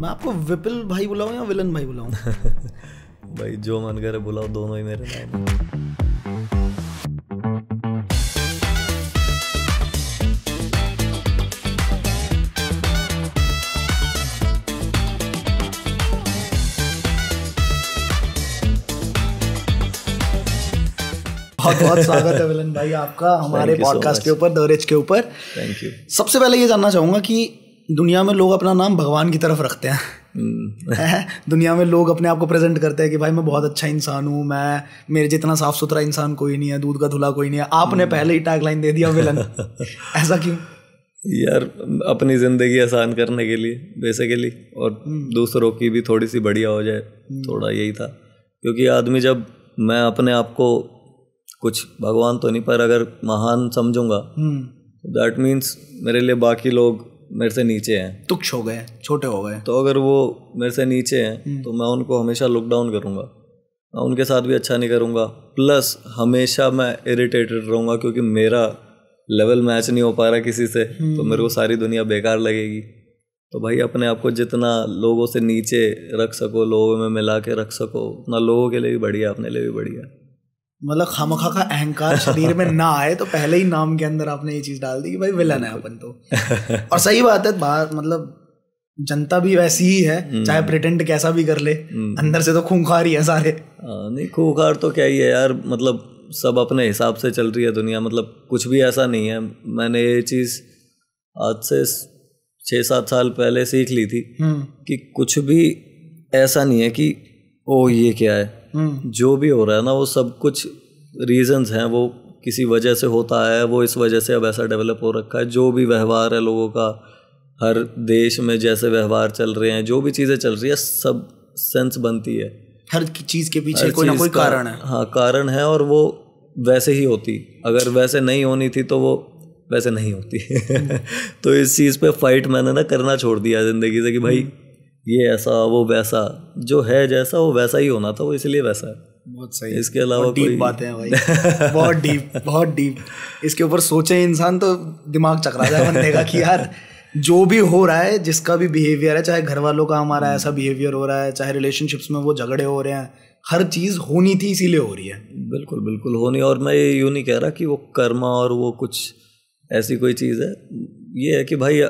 मैं आपको विपिल भाई बुलाऊं या विलन भाई बुलाऊं भाई जो मन करे बुलाओ दोनों ही मेरे नाम बहुत स्वागत है विलन भाई आपका हमारे पॉडकास्ट so के ऊपर द के ऊपर थैंक यू सबसे पहले ये जानना चाहूंगा कि दुनिया में लोग अपना नाम भगवान की तरफ रखते हैं हम्म। दुनिया में लोग अपने आप को प्रेजेंट करते हैं कि भाई मैं बहुत अच्छा इंसान हूँ मैं मेरे जितना साफ सुथरा इंसान कोई नहीं है दूध का धुला कोई नहीं है आपने हम्म। पहले ही टैग दे दिया विलन ऐसा क्यों यार अपनी ज़िंदगी आसान करने के लिए बेसिकली और हम्म। दूसरों की भी थोड़ी सी बढ़िया हो जाए थोड़ा यही था क्योंकि आदमी जब मैं अपने आप को कुछ भगवान तो नहीं पर अगर महान समझूंगा दैट मीन्स मेरे लिए बाकी लोग मेरे से नीचे हैं तुक्ष हो गए छोटे हो गए तो अगर वो मेरे से नीचे हैं हम्म। तो मैं उनको हमेशा लुकडाउन करूँगा मैं उनके साथ भी अच्छा नहीं करूँगा प्लस हमेशा मैं इरिटेटेड रहूँगा क्योंकि मेरा लेवल मैच नहीं हो पा रहा किसी से तो मेरे को हम्म। सारी दुनिया बेकार लगेगी तो भाई अपने आप को जितना लोगों से नीचे रख सको लोगों में मिला के रख सको उतना लोगों के लिए भी बढ़िया अपने लिए भी बढ़िया मतलब खामखा का अहंकार शरीर में ना आए तो पहले ही नाम के अंदर आपने ये चीज डाल दी कि भाई विलन है अपन तो और सही बात है बाहर मतलब जनता भी वैसी ही है हम्म। चाहे प्रिटेंड कैसा भी कर ले हम्म। अंदर से तो खूंखार ही है सारे हाँ, नहीं खूंखार तो क्या ही है यार मतलब सब अपने हिसाब से चल रही है दुनिया मतलब कुछ भी ऐसा नहीं है मैंने ये चीज आज से छः सात साल पहले सीख ली थी हम्म। कि कुछ भी ऐसा नहीं है कि ओ ये क्या है हम्म। जो भी हो रहा है ना वो सब कुछ रीजंस हैं वो किसी वजह से होता है वो इस वजह से अब ऐसा डेवलप हो रखा है जो भी व्यवहार है लोगों का हर देश में जैसे व्यवहार चल रहे हैं जो भी चीज़ें चल रही है सब सेंस बनती है हर चीज़ के पीछे कोई ना कोई कारण है हाँ कारण है और वो वैसे ही होती अगर वैसे नहीं होनी थी तो वो वैसे नहीं होती हम्म। तो इस चीज़ पे फाइट मैंने ना करना छोड़ दिया ज़िंदगी से कि भाई हम्म। ये ऐसा वो वैसा जो है जैसा वो वैसा ही होना था वो इसलिए वैसा है बहुत सही इसके अलावा डीप बातें हैं भाई बहुत डीप बहुत डीप इसके ऊपर सोचे इंसान तो दिमाग चकरा जाए बंदे का कि यार जो भी हो रहा है जिसका भी बिहेवियर है चाहे घर वालों का हमारा हम्म। ऐसा बिहेवियर हो रहा है चाहे रिलेशनशिप्स में वो झगड़े हो रहे हैं हर चीज़ होनी थी इसीलिए हो रही है बिल्कुल बिल्कुल होनी और मैं ये यूँ नहीं कह रहा कि वो कर्मा और वो कुछ ऐसी कोई चीज़ है ये है कि भाई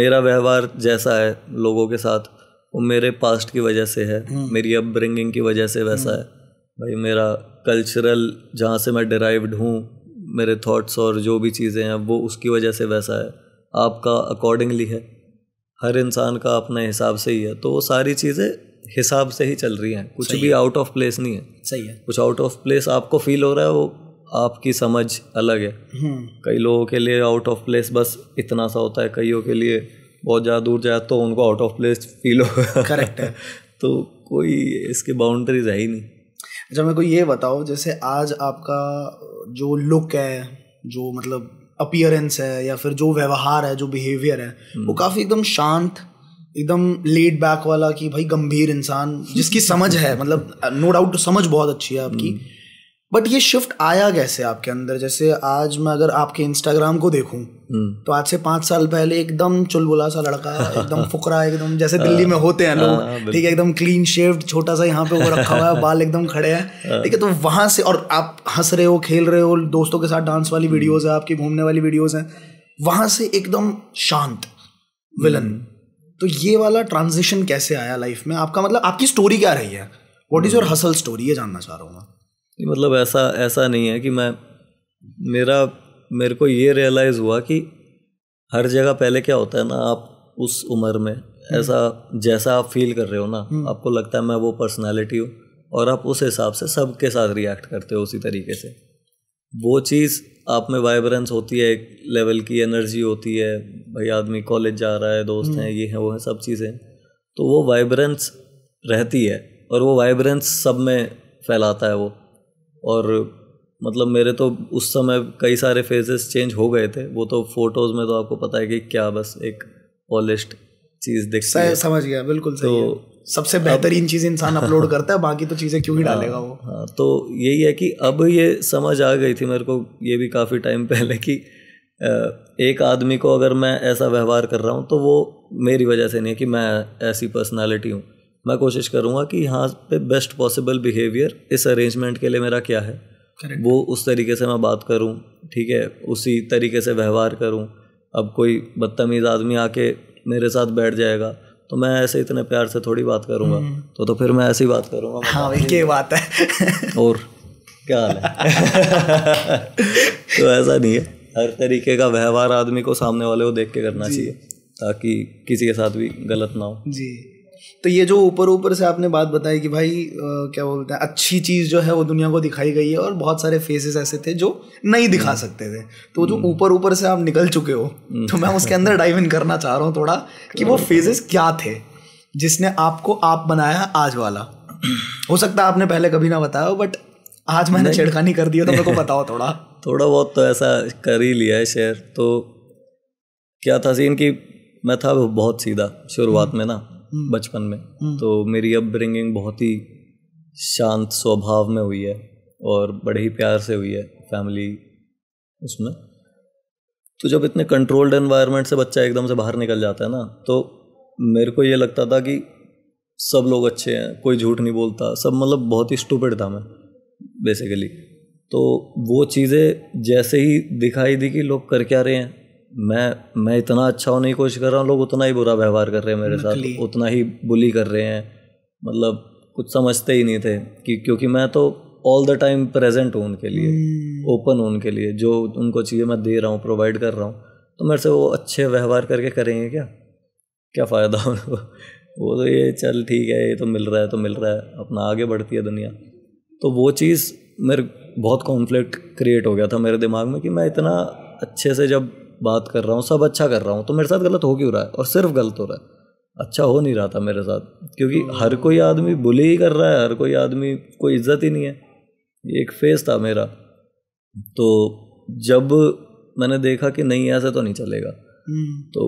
मेरा व्यवहार जैसा है लोगों के साथ वो मेरे पास्ट की वजह से है हम्म। मेरी अपब्रिंगिंग की वजह से वैसा हम्म। है भाई मेरा कल्चरल जहाँ से मैं डिराइव्ड हूँ मेरे थॉट्स और जो भी चीज़ें हैं वो उसकी वजह से वैसा है आपका अकॉर्डिंगली है हर इंसान का अपने हिसाब से ही है तो वो सारी चीज़ें हिसाब से ही चल रही हैं कुछ भी आउट ऑफ प्लेस नहीं है सही है कुछ आउट ऑफ प्लेस आपको फील हो रहा है वो आपकी समझ अलग है हम्म। कई लोगों के लिए आउट ऑफ प्लेस बस इतना सा होता है कईयों के लिए बहुत ज़्यादा दूर जाए तो उनको आउट ऑफ प्लेस फील होगा करेक्ट है तो कोई इसके बाउंड्रीज है ही नहीं अच्छा मेरे को ये बताओ जैसे आज आपका जो लुक है जो मतलब अपियरेंस है या फिर जो व्यवहार है जो बिहेवियर है वो हम्म। काफ़ी एकदम शांत एकदम लेड बैक वाला कि भाई गंभीर इंसान जिसकी समझ है मतलब नो डाउट समझ बहुत अच्छी है आपकी हम्म। बट ये शिफ्ट आया कैसे आपके अंदर जैसे आज मैं अगर आपके इंस्टाग्राम को देखूं हम्म। तो आज से पांच साल पहले एकदम चुलबुला सा लड़का एकदम फुकरा एकदम जैसे हाँ। दिल्ली में होते हैं लोग हाँ, हाँ, ठीक है एकदम क्लीन शेव्ड छोटा सा यहाँ पे वो रखा हुआ है बाल एकदम खड़े हैं ठीक है तो वहां से और आप हंस रहे हो खेल रहे हो दोस्तों के साथ डांस वाली वीडियोज हम्म। है आपकी घूमने वाली वीडियोज हैं वहां से एकदम शांत विलन हम्म। तो ये वाला ट्रांजिशन कैसे आया लाइफ में आपका मतलब आपकी स्टोरी क्या रही है what is your hustle story ये जानना चाह रहा हूँ मतलब ऐसा ऐसा नहीं है कि मैं मेरा मेरे को ये रियलाइज़ हुआ कि हर जगह पहले क्या होता है ना आप उस उम्र में हम्म। ऐसा जैसा आप फील कर रहे हो ना हम्म। आपको लगता है मैं वो पर्सनैलिटी हूँ और आप उस हिसाब से सबके साथ रिएक्ट करते हो उसी तरीके से वो चीज़ आप में वाइब्रेंस होती है एक लेवल की एनर्जी होती है भाई आदमी कॉलेज जा रहा है दोस्त हम्म। हैं ये हैं वो हैं सब चीज़ें तो वो वाइब्रेंस रहती है और वो वाइब्रेंस सब में फैलाता है वो और मतलब मेरे तो उस समय कई सारे फेजेस चेंज हो गए थे वो तो फोटोज़ में तो आपको पता है कि क्या बस एक पॉलिश चीज़ दिख समझ गया बिल्कुल सही तो सबसे बेहतरीन चीज़ इंसान अपलोड करता है बाकी तो चीज़ें क्यों ही हाँ, डालेगा वो हाँ तो यही है कि अब ये समझ आ गई थी मेरे को ये भी काफ़ी टाइम पहले कि एक आदमी को अगर मैं ऐसा व्यवहार कर रहा हूँ तो वो मेरी वजह से नहीं है कि मैं ऐसी पर्सनैलिटी हूँ मैं कोशिश करूँगा कि यहाँ पे बेस्ट पॉसिबल बिहेवियर इस अरेंजमेंट के लिए मेरा क्या है Correct. वो उस तरीके से मैं बात करूँ ठीक है उसी तरीके से व्यवहार करूँ अब कोई बदतमीज़ आदमी आके मेरे साथ बैठ जाएगा तो मैं ऐसे इतने प्यार से थोड़ी बात करूँगा हम्म। तो तो फिर मैं ऐसी बात करूँगा हाँ ये बात है और क्या हाल है तो ऐसा नहीं है हर तरीके का व्यवहार आदमी को सामने वाले को देख के करना चाहिए ताकि किसी के साथ भी गलत ना हो जी तो ये जो ऊपर ऊपर से आपने बात बताई कि भाई आ, क्या बोलते हैं अच्छी चीज़ जो है वो दुनिया को दिखाई गई है और बहुत सारे फेसेस ऐसे थे जो नहीं दिखा हम्म। सकते थे तो जो हम्म। ऊपर ऊपर से आप निकल चुके हो हम्म। तो मैं उसके अंदर डाइव इन करना चाह रहा हूँ थोड़ा कि वो फेजेस क्या थे जिसने आपको आप बनाया आज वाला हो सकता है आपने पहले कभी ना बताया बट आज मैंने छेड़खानी कर दी तो मेरे को बताओ थोड़ा थोड़ा बहुत तो ऐसा कर ही लिया है शेयर तो क्या था सीन कि मैं था बहुत सीधा शुरुआत में ना हम्म। बचपन में हम्म। तो मेरी अपब्रिंगिंग बहुत ही शांत स्वभाव में हुई है और बड़े ही प्यार से हुई है फैमिली उसमें तो जब इतने कंट्रोल्ड एनवायरनमेंट से बच्चा एकदम से बाहर निकल जाता है ना तो मेरे को ये लगता था कि सब लोग अच्छे हैं कोई झूठ नहीं बोलता सब मतलब बहुत ही स्टूपिड था मैं बेसिकली तो वो चीज़ें जैसे ही दिखाई दी कि लोग कर क्या रहे हैं मैं मैं इतना अच्छा होने की कोशिश कर रहा हूँ लोग उतना ही बुरा व्यवहार कर रहे हैं मेरे साथ उतना ही बुली कर रहे हैं मतलब कुछ समझते ही नहीं थे कि क्योंकि मैं तो ऑल द टाइम प्रेजेंट हूँ उनके लिए ओपन हम्म। हूँ उनके लिए जो उनको चाहिए मैं दे रहा हूँ प्रोवाइड कर रहा हूँ तो मेरे से वो अच्छे व्यवहार करके करेंगे क्या क्या फ़ायदा उनको वो तो ये चल ठीक है ये तो मिल रहा है तो मिल रहा है अपना आगे बढ़ती है दुनिया तो वो चीज़ मेरे बहुत कॉन्फ्लिक्ट क्रिएट हो गया था मेरे दिमाग में कि मैं इतना अच्छे से जब बात कर रहा हूँ सब अच्छा कर रहा हूँ तो मेरे साथ गलत हो क्यों रहा है और सिर्फ गलत हो रहा है अच्छा हो नहीं रहा था मेरे साथ क्योंकि हर कोई आदमी बुले ही कर रहा है हर कोई आदमी कोई इज्जत ही नहीं है ये एक फेस था मेरा तो जब मैंने देखा कि नहीं ऐसे तो नहीं चलेगा हम्म। तो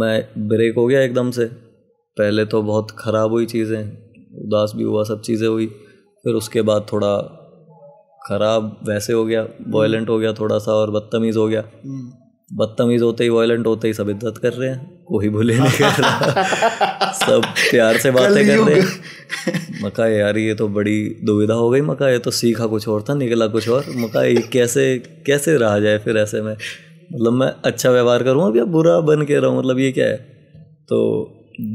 मैं ब्रेक हो गया एकदम से पहले तो बहुत ख़राब हुई चीज़ें उदास भी हुआ सब चीज़ें हुई फिर उसके बाद थोड़ा ख़राब वैसे हो गया वॉयलेंट हम्म। हो गया थोड़ा सा और बदतमीज़ हो गया हम्म। बदतमीज होते ही वायलेंट होते ही सब इज्जत कर रहे हैं कोई भूले नहीं कर रहा सब प्यार से बातें कर रहे मका यार ये तो बड़ी दुविधा हो गई मका ये तो सीखा कुछ और था निकला कुछ और मका ये कैसे कैसे रहा जाए फिर ऐसे में मतलब मैं अच्छा व्यवहार करूँ अब या बुरा बन के रहूँ मतलब ये क्या है तो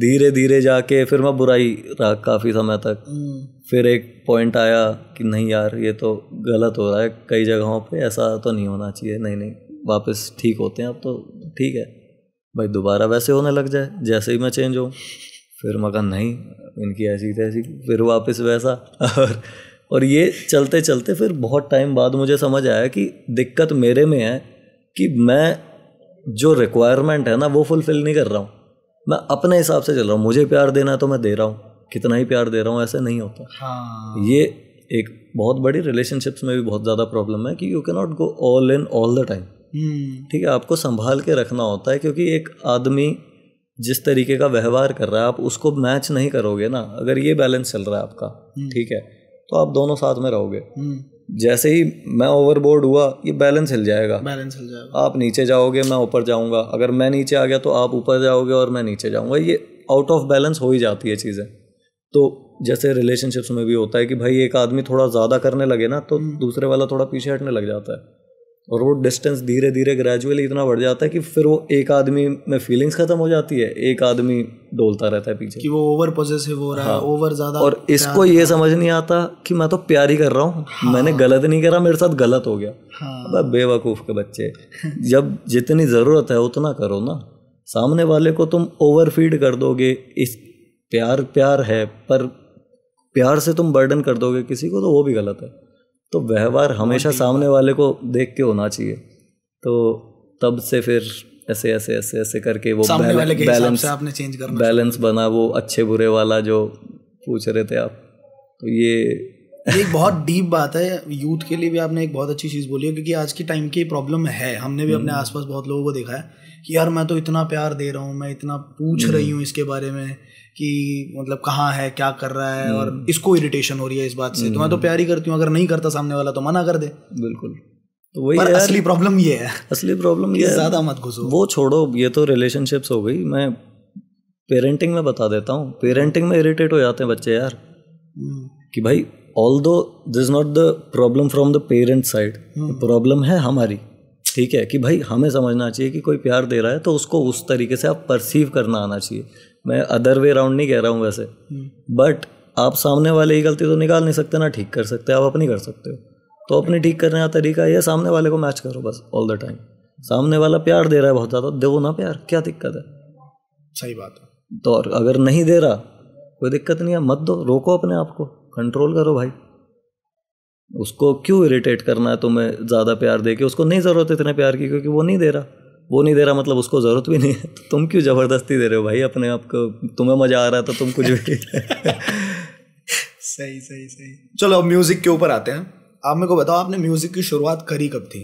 धीरे धीरे जाके फिर मैं बुराई रहा काफ़ी समय तक हम्म। फिर एक पॉइंट आया कि नहीं यार ये तो गलत हो रहा है कई जगहों पे ऐसा तो नहीं होना चाहिए नहीं नहीं वापस ठीक होते हैं अब तो ठीक है भाई दोबारा वैसे होने लग जाए जैसे ही मैं चेंज हूँ फिर मैं कहा नहीं इनकी ऐसी तैसी फिर वापस वैसा और और ये चलते चलते फिर बहुत टाइम बाद मुझे समझ आया कि दिक्कत मेरे में है कि मैं जो रिक्वायरमेंट है ना वो फुलफ़िल नहीं कर रहा हूँ मैं अपने हिसाब से चल रहा हूँ मुझे प्यार देना है तो मैं दे रहा हूँ कितना ही प्यार दे रहा हूँ ऐसे नहीं होता हाँ। ये एक बहुत बड़ी रिलेशनशिप्स में भी बहुत ज़्यादा प्रॉब्लम है कि you can not go all in all the time hmm. ठीक है आपको संभाल के रखना होता है क्योंकि एक आदमी जिस तरीके का व्यवहार कर रहा है आप उसको मैच नहीं करोगे ना अगर ये बैलेंस चल रहा है आपका हम्म। ठीक है तो आप दोनों साथ में रहोगे हम्म। जैसे ही मैं ओवरबोर्ड हुआ ये बैलेंस हिल जाएगा बैलेंस हिल जाएगा आप नीचे जाओगे मैं ऊपर जाऊंगा अगर मैं नीचे आ गया तो आप ऊपर जाओगे और मैं नीचे जाऊंगा ये आउट ऑफ बैलेंस हो ही जाती है चीज़ें तो जैसे रिलेशनशिप्स में भी होता है कि भाई एक आदमी थोड़ा ज़्यादा करने लगे ना तो दूसरे वाला थोड़ा पीछे हटने लग जाता है और वो डिस्टेंस धीरे धीरे ग्रेजुअली इतना बढ़ जाता है कि फिर वो एक आदमी में फीलिंग्स खत्म हो जाती है एक आदमी डोलता रहता है पीछे कि वो ओवर पॉजिटिव हो रहा हाँ। है ओवर ज्यादा और इसको ये समझ नहीं आता कि मैं तो प्यार ही कर रहा हूँ हाँ। मैंने गलत नहीं करा मेरे साथ गलत हो गया हाँ। बेवकूफ़ के बच्चे जब जितनी ज़रूरत है उतना करो ना सामने वाले को तुम ओवर फीड कर दोगे इस प्यार प्यार है पर प्यार से तुम बर्डन कर दोगे किसी को तो वो भी गलत है तो व्यवहार हमेशा सामने वाले को देख के होना चाहिए तो तब से फिर ऐसे ऐसे ऐसे ऐसे करके वो बैलेंस आपने चेंज करना बैलेंस बना वो अच्छे बुरे वाला जो पूछ रहे थे आप तो ये एक बहुत डीप बात है यूथ के लिए भी आपने एक बहुत अच्छी चीज़ बोली है क्योंकि आज के टाइम की प्रॉब्लम है हमने भी अपने हम्म। आसपास बहुत लोगों को देखा है कि यार मैं तो इतना प्यार दे रहा हूँ मैं इतना पूछ रही हम्म। हूँ इसके बारे में कि मतलब कहाँ है क्या कर रहा है और हम्म। इसको इरिटेशन हो रही है इस बात से तो मैं तो हम्म। प्यार ही करती हूँ अगर नहीं करता सामने वाला तो मना कर दे बिल्कुल तो वही पर असली प्रॉब्लम ये है असली प्रॉब्लम ये ज़्यादा मत घुसो वो छोड़ो ये तो रिलेशनशिप्स हो गई मैं पेरेंटिंग में बता देता हूँ पेरेंटिंग में इरिटेट हो जाते हैं बच्चे यार कि भाई although this not the problem from the parent side problem है हमारी ठीक है कि भाई हमें समझना चाहिए कि कोई प्यार दे रहा है तो उसको उस तरीके से आप परसीव करना आना चाहिए मैं अदर वे राउंड नहीं कह रहा हूँ वैसे बट हम्म। आप सामने वाले की गलती तो निकाल नहीं सकते ना ठीक कर सकते आप अपनी कर सकते हो तो अपनी ठीक करने का तरीका यह सामने वाले को मैच करो बस ऑल द टाइम सामने वाला प्यार दे रहा है बहुत ज़्यादा दो ना प्यार क्या दिक्कत है सही बात है तो अगर नहीं दे रहा कोई दिक्कत नहीं है मत दो रोको अपने आप को कंट्रोल करो भाई उसको क्यों इरिटेट करना है तुम्हें ज़्यादा प्यार दे के उसको नहीं ज़रूरत इतने प्यार की क्योंकि वो नहीं दे रहा वो नहीं दे रहा मतलब उसको ज़रूरत भी नहीं है तो तुम क्यों ज़बरदस्ती दे रहे हो भाई अपने आप को तुम्हें मज़ा आ रहा था तुम कुछ भी सही सही सही चलो अब म्यूज़िक के ऊपर आते हैं आप मेरे को बताओ आपने म्यूज़िक की शुरुआत करी कब थी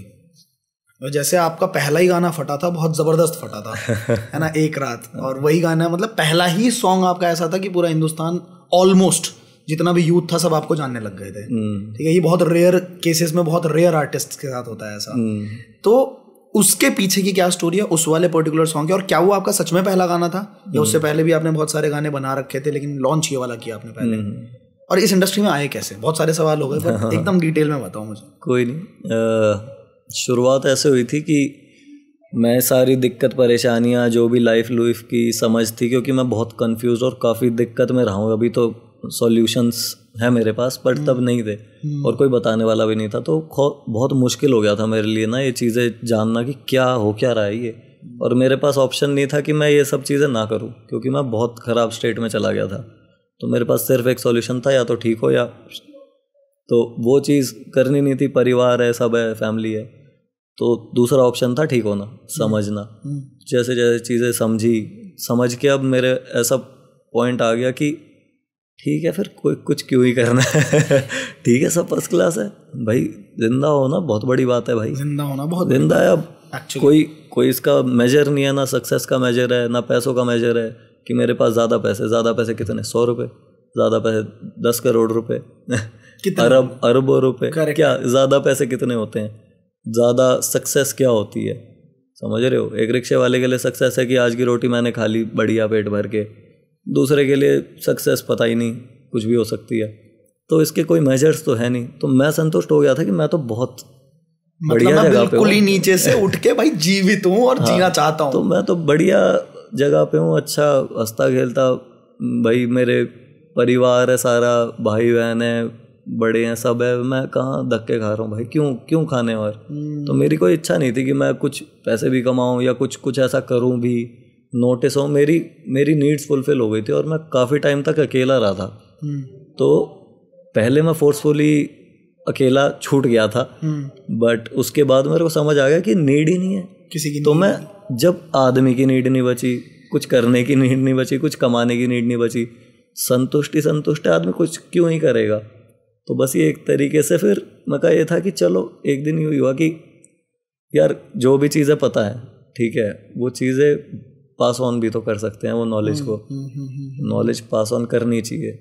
और जैसे आपका पहला ही गाना फटा था बहुत ज़बरदस्त फटा था है ना एक रात और वही गाना मतलब पहला ही सॉन्ग आपका ऐसा था कि पूरा हिंदुस्तान ऑलमोस्ट जितना भी यूथ था सब आपको जानने लग गए थे हम्म। ठीक है ये बहुत रेयर केसेस में बहुत रेयर आर्टिस्ट के साथ होता है ऐसा हम्म। तो उसके पीछे की क्या स्टोरी है उस वाले पर्टिकुलर सॉन्ग की और क्या वो आपका सच में पहला गाना था या हम्म। उससे पहले भी आपने बहुत सारे गाने बना रखे थे लेकिन लॉन्च ये वाला किया आपने पहले और इस इंडस्ट्री में आए कैसे बहुत सारे सवाल हो गए पर एकदम डिटेल में बताओ मुझे कोई नहीं शुरुआत ऐसे हुई थी कि मैं सारी दिक्कत परेशानियाँ जो भी लाइफ लुइफ की समझ थी क्योंकि मैं बहुत कंफ्यूज और काफ़ी दिक्कत में रहा हूँ अभी तो सॉल्यूशंस है मेरे पास बट हम्म। तब नहीं थे हम्म। और कोई बताने वाला भी नहीं था तो बहुत मुश्किल हो गया था मेरे लिए ना ये चीज़ें जानना कि क्या हो क्या रहा है ये हम्म। और मेरे पास ऑप्शन नहीं था कि मैं ये सब चीज़ें ना करूँ क्योंकि मैं बहुत ख़राब स्टेट में चला गया था तो मेरे पास सिर्फ एक सॉल्यूशन था या तो ठीक हो या तो वो चीज़ करनी नहीं थी परिवार है सब है फैमिली है तो दूसरा ऑप्शन था ठीक होना समझना जैसे जैसे चीज़ें समझी समझ के अब मेरे ऐसा पॉइंट आ गया कि ठीक है फिर कोई कुछ क्यों ही करना है ठीक है सब फर्स्ट क्लास है भाई जिंदा होना बहुत बड़ी बात है भाई जिंदा होना बहुत जिंदा है अब कोई कोई इसका मेजर नहीं है ना सक्सेस का मेजर है ना पैसों का मेजर है कि मेरे पास ज़्यादा पैसे ज़्यादा पैसे कितने सौ रुपये ज़्यादा पैसे दस करोड़ रुपये अरब अरबों रुपये क्या ज़्यादा पैसे कितने होते हैं ज़्यादा सक्सेस क्या होती है समझ रहे हो एक रिक्शे वाले के लिए सक्सेस है कि आज की रोटी मैंने खा ली बढ़िया पेट भर के दूसरे के लिए सक्सेस पता ही नहीं कुछ भी हो सकती है तो इसके कोई मेजर्स तो है नहीं तो मैं संतुष्ट हो गया था कि मैं तो बहुत मतलब बढ़िया जगह पे नीचे से उठ के भाई जीवित हूँ और हाँ, जीना चाहता हूँ तो मैं तो बढ़िया जगह पे हूँ अच्छा हंसता खेलता भाई मेरे परिवार है सारा भाई बहन है बड़े हैं सब है मैं कहाँ धक्के खा रहा हूँ भाई क्यों क्यों खाने और तो हम्म। मेरी कोई इच्छा नहीं थी कि मैं कुछ पैसे भी कमाऊँ या कुछ कुछ ऐसा करूँ भी नोटिस हो मेरी मेरी नीड्स फुलफिल हो गई थी और मैं काफ़ी टाइम तक अकेला रहा था हम्म। तो पहले मैं फोर्सफुली अकेला छूट गया था बट हम्म। उसके बाद मेरे को समझ आ गया कि नीड ही नहीं है किसी की तो मैं जब आदमी की नीड नहीं बची कुछ करने की नीड नहीं बची कुछ कमाने की नीड नहीं बची संतुष्टि संतुष्ट आदमी कुछ क्यों ही करेगा तो बस ये एक तरीके से फिर मैं कहा ये था कि चलो एक दिन ये हुआ कि यार जो भी चीज़ें पता है ठीक है वो चीज़ें पास ऑन भी तो कर सकते हैं वो नॉलेज को knowledge hmm, hmm, hmm, pass on करनी चाहिए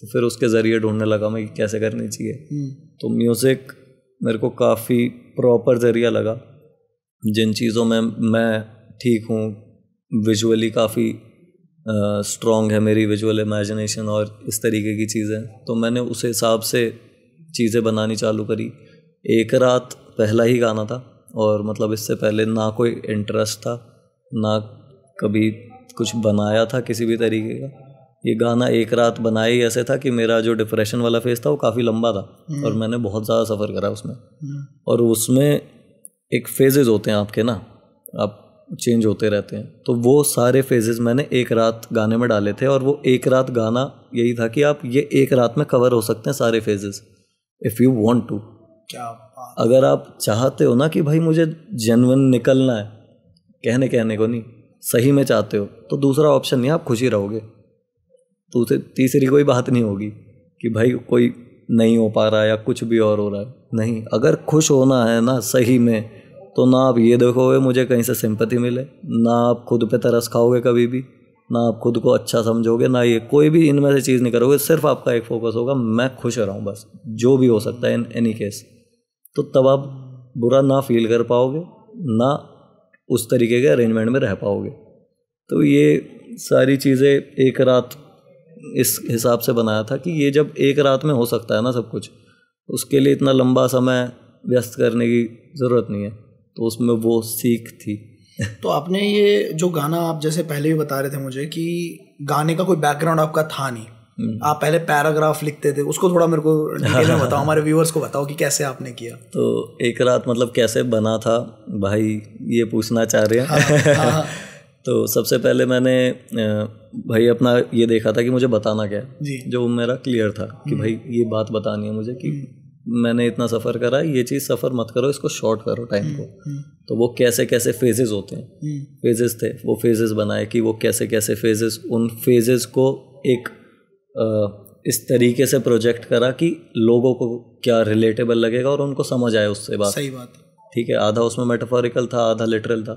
तो फिर उसके ज़रिए ढूंढने लगा मैं कैसे करनी चाहिए तो म्यूज़िक मेरे को काफ़ी प्रॉपर ज़रिया लगा जिन चीज़ों में मैं ठीक हूँ विजुअली काफ़ी स्ट्रॉन्ग है मेरी विजुअल इमेजिनेशन और इस तरीके की चीज़ें तो मैंने उस हिसाब से चीज़ें बनानी चालू करी एक रात पहला ही गाना था और मतलब इससे पहले ना कोई इंटरेस्ट था ना कभी कुछ बनाया था किसी भी तरीके का ये गाना एक रात बनाया ही ऐसे था कि मेरा जो डिप्रेशन वाला फेज था वो काफ़ी लंबा था हम्म। और मैंने बहुत ज़्यादा सफ़र करा उसमें हम्म। और उसमें एक फेजेज़ होते हैं आपके ना आप चेंज होते रहते हैं तो वो सारे फेजेस मैंने एक रात गाने में डाले थे और वो एक रात गाना यही था कि आप ये एक रात में कवर हो सकते हैं सारे phases if you want to क्या अगर आप चाहते हो ना कि भाई मुझे जेनवन निकलना है कहने कहने को नहीं सही में चाहते हो तो दूसरा ऑप्शन नहीं आप खुशी रहोगे दूसरी तो तीसरी कोई बात नहीं होगी कि भाई कोई नहीं हो पा रहा है या कुछ भी और हो रहा है नहीं अगर खुश होना है ना सही में तो ना आप ये देखोगे मुझे कहीं से सिंपति मिले ना आप खुद पे तरस खाओगे कभी भी ना आप खुद को अच्छा समझोगे ना ये कोई भी इनमें से चीज़ नहीं करोगे सिर्फ आपका एक फोकस होगा मैं खुश रहूँ रहा हूँ बस जो भी हो सकता है इन एनी केस तो तब आप बुरा ना फील कर पाओगे ना उस तरीके के अरेंजमेंट में रह पाओगे तो ये सारी चीज़ें एक रात इस हिसाब से बनाया था कि ये जब एक रात में हो सकता है ना सब कुछ उसके लिए इतना लंबा समय व्यस्त करने की ज़रूरत नहीं है तो उसमें वो सीख थी तो आपने ये जो गाना आप जैसे पहले भी बता रहे थे मुझे कि गाने का कोई बैकग्राउंड आपका था नहीं हम्म। आप पहले पैराग्राफ लिखते थे उसको थोड़ा मेरे को डिटेल में बताओ हमारे व्यूअर्स को बताओ कि कैसे आपने किया तो एक रात मतलब कैसे बना था भाई ये पूछना चाह रहे हैं हाँ, हाँ, हाँ। तो सबसे पहले मैंने भाई अपना ये देखा था कि मुझे बताना क्या है जो मेरा क्लियर था कि हम्म। भाई ये बात बतानी है मुझे कि हम्म। मैंने इतना सफ़र करा ये चीज़ सफ़र मत करो इसको शॉर्ट करो टाइम को तो वो कैसे कैसे फेजेस होते हैं फेजेस थे वो फेजेस बनाए कि वो कैसे कैसे फेजेस उन फेजेस को एक इस तरीके से प्रोजेक्ट करा कि लोगों को क्या रिलेटेबल लगेगा और उनको समझ आए उससे बात सही बात ठीक है आधा उसमें मेटाफोरिकल था आधा लिटरल था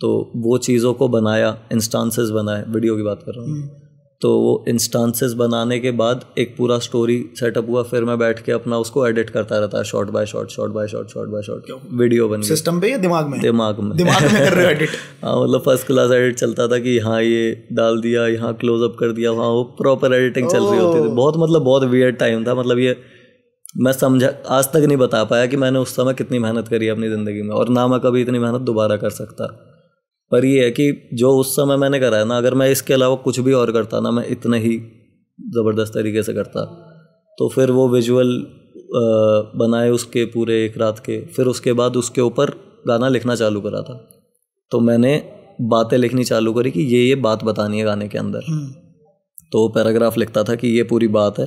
तो वो चीज़ों को बनाया इंस्टांसेस बनाए वीडियो की बात कर रहा हूँ हम्म। तो वो इंस्टांसेस बनाने के बाद एक पूरा स्टोरी सेटअप हुआ फिर मैं बैठ के अपना उसको एडिट करता रहता है by short short by short short by short video बन सिस्टम पे या दिमाग में दिमाग में दिमाग में कर रहे हो एडिट हाँ मतलब फर्स्ट क्लास एडिट चलता था कि हाँ ये डाल दिया यहाँ क्लोजअप कर दिया वहाँ वो प्रॉपर एडिटिंग चल रही होती थी oh. बहुत मतलब बहुत वियर टाइम था मतलब ये मैं समझा आज तक नहीं बता पाया कि मैंने उस समय कितनी मेहनत करी अपनी ज़िंदगी में और ना मैं कभी इतनी मेहनत दोबारा कर सकता पर ये है कि जो उस समय मैंने करा है ना अगर मैं इसके अलावा कुछ भी और करता ना मैं इतने ही ज़बरदस्त तरीके से करता तो फिर वो विजुअल बनाए उसके पूरे एक रात के फिर उसके बाद उसके ऊपर गाना लिखना चालू करा था तो मैंने बातें लिखनी चालू करी कि ये ये बात बतानी है गाने के अंदर हम्म। तो पैराग्राफ लिखता था कि ये पूरी बात है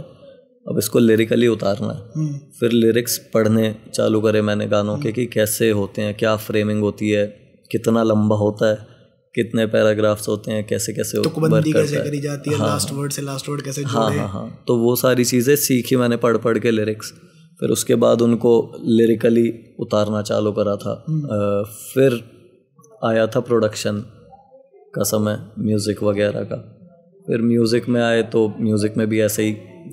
अब इसको लिरिकली उतारना है हम्म। फिर लिरिक्स पढ़ने चालू करे मैंने गानों के कि कैसे होते हैं क्या फ्रेमिंग होती है कितना लंबा होता है कितने पैराग्राफ्स होते हैं कैसे कैसे तो कैसे करी जाती है हाँ, लास्ट हाँ। वर्ड से लास्ट वर्ड कैसे हाँ हाँ हाँ तो वो सारी चीज़ें सीखी मैंने पढ़ पढ़ के लिरिक्स फिर उसके बाद उनको लिरिकली उतारना चालू करा था हम्म। फिर आया था प्रोडक्शन का समय म्यूज़िक वगैरह का फिर म्यूज़िक में आए तो म्यूज़िक में भी ऐसे ही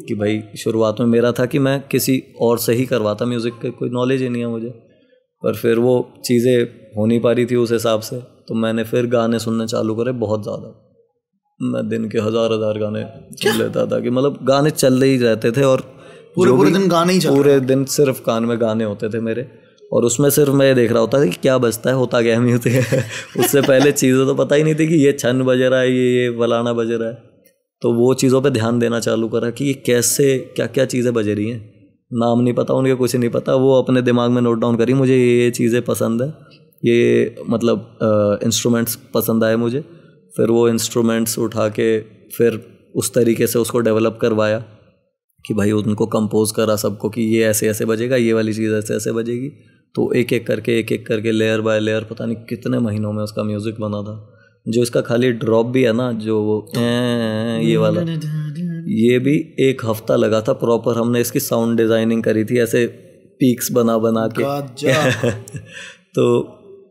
कि भाई शुरुआत में मेरा था कि मैं किसी और से ही करवाता म्यूज़िक का कोई नॉलेज ही नहीं है मुझे पर फिर वो चीज़ें हो नहीं पा रही थी उस हिसाब से तो मैंने फिर गाने सुनने चालू करे बहुत ज़्यादा मैं दिन के हज़ार हज़ार गाने सुन लेता था कि मतलब गाने चल ही रहते थे और पूरे पूरे दिन गाने ही पूरे दिन सिर्फ कान में गाने होते थे मेरे और उसमें सिर्फ मैं ये देख रहा होता था कि क्या बजता है होता क्या म्यूज़िक है उससे पहले चीज़ें तो पता ही नहीं थी कि ये छन बज रहा है ये ये वलाना बज रहा है तो वो चीज़ों पे ध्यान देना चालू करा कि ये कैसे क्या क्या चीज़ें बज रही हैं नाम नहीं पता उनके कुछ नहीं पता वो अपने दिमाग में नोट डाउन करी मुझे ये ये चीज़ें पसंद है ये मतलब इंस्ट्रूमेंट्स पसंद आए मुझे फिर वो इंस्ट्रूमेंट्स उठा के फिर उस तरीके से उसको डेवलप करवाया कि भाई उनको कंपोज करा सबको कि ये ऐसे ऐसे बजेगा ये वाली चीज़ ऐसे ऐसे बजेगी तो एक एक करके एक एक करके लेयर बाय लेयर पता नहीं कितने महीनों में उसका म्यूज़िक बना था जो इसका खाली ड्रॉप भी है ना जो वो ये वाला ये भी एक हफ्ता लगा था प्रॉपर हमने इसकी साउंड डिज़ाइनिंग करी थी ऐसे पीक्स बना बना के तो